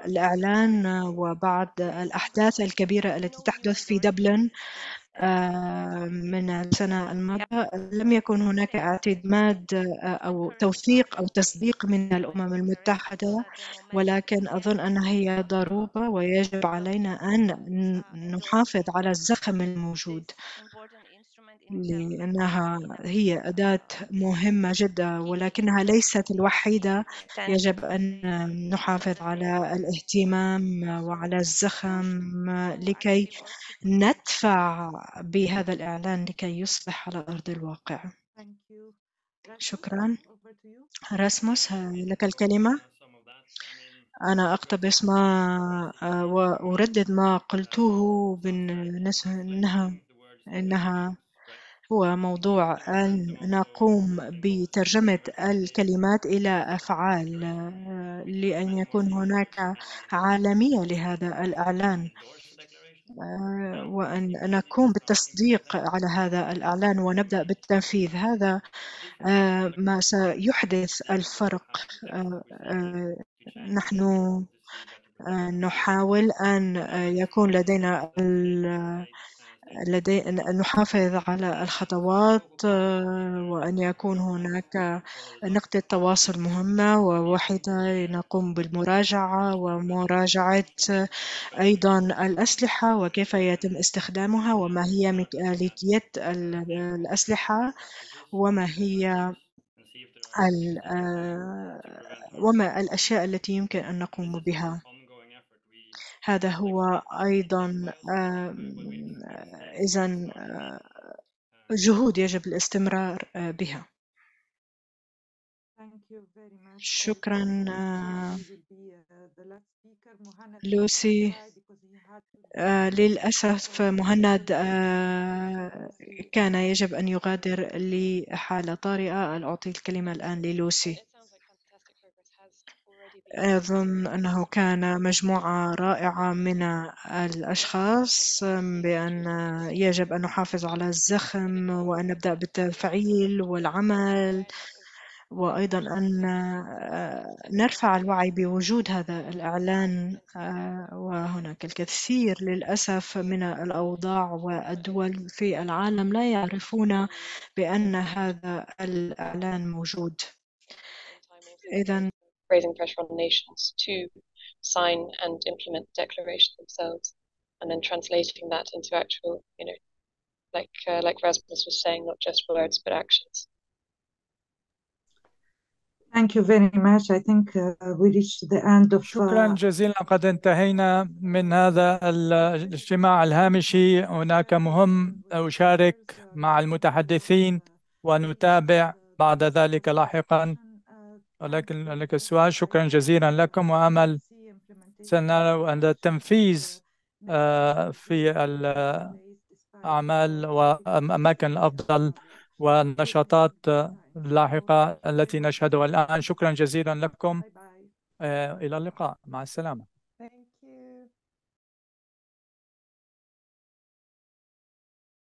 الإعلان وبعد الأحداث الكبيرة التي تحدث في دبلن آه، من السنة الماضية لم يكن هناك اعتماد آه، أو توثيق أو تصديق من الأمم المتحدة ولكن أظن أنها هي ضروبة ويجب علينا أن نحافظ على الزخم الموجود لأنها هي أداة مهمة جدا ولكنها ليست الوحيدة يجب أن نحافظ على الاهتمام وعلى الزخم لكي ندفع بهذا الإعلان لكي يصبح على أرض الواقع شكرا راسموس لك الكلمة أنا أقتبس ما آه، وأردد ما قلته بالنسبة أنها إنها هو موضوع أن نقوم بترجمة الكلمات إلى أفعال آه، لأن يكون هناك عالمية لهذا الإعلان آه، وأن نقوم بالتصديق على هذا الإعلان ونبدأ بالتنفيذ هذا آه، ما سيحدث الفرق نحن نحاول أن يكون لدينا لدي أن نحافظ على الخطوات آه، وأن يكون هناك نقطة تواصل مهمة وواحدة نقوم بالمراجعة ومراجعة أيضا الأسلحة وكيف يتم استخدامها وما هي ميكانيكية الأسلحة وما هي آه، وما الأشياء التي يمكن أن نقوم بها هذا هو أيضا إذا آه، جهود يجب الاستمرار آه، بها شكرا آه، uh, لوسي للأسف مهند كان يجب أن يغادر لحالة طارئة أعطي الكلمة الآن للوسي أظن أنه كان مجموعة رائعة من الأشخاص بأن يجب أن نحافظ على الزخم وأن نبدأ بالتفعيل والعمل وأيضا أن آه، نرفع الوعي بوجود هذا الإعلان آه، وهناك الكثير للأسف من الأوضاع والدول في العالم لا يعرفون بأن هذا الإعلان موجود إذا raising pressure on nations to sign and implement the declaration themselves, and then translating that into actual, you know, like uh, like Rasmus was saying, not just words but actions. Thank you very much. I think uh, we reached the end of. Uh, شكرا جزيلا قد انتهينا من هذا الاجتماع الهامشي. هناك مهم أشارك مع المتحدثين ونتابع بعد ذلك لاحقا. ولكن لك السؤال شكرا جزيلا لكم وأمل سنرى أن التنفيذ آه، في الأعمال آه، وأماكن الأفضل والنشاطات اللاحقة التي نشهدها الآن شكرا جزيلا لكم آه، إلى اللقاء مع السلامة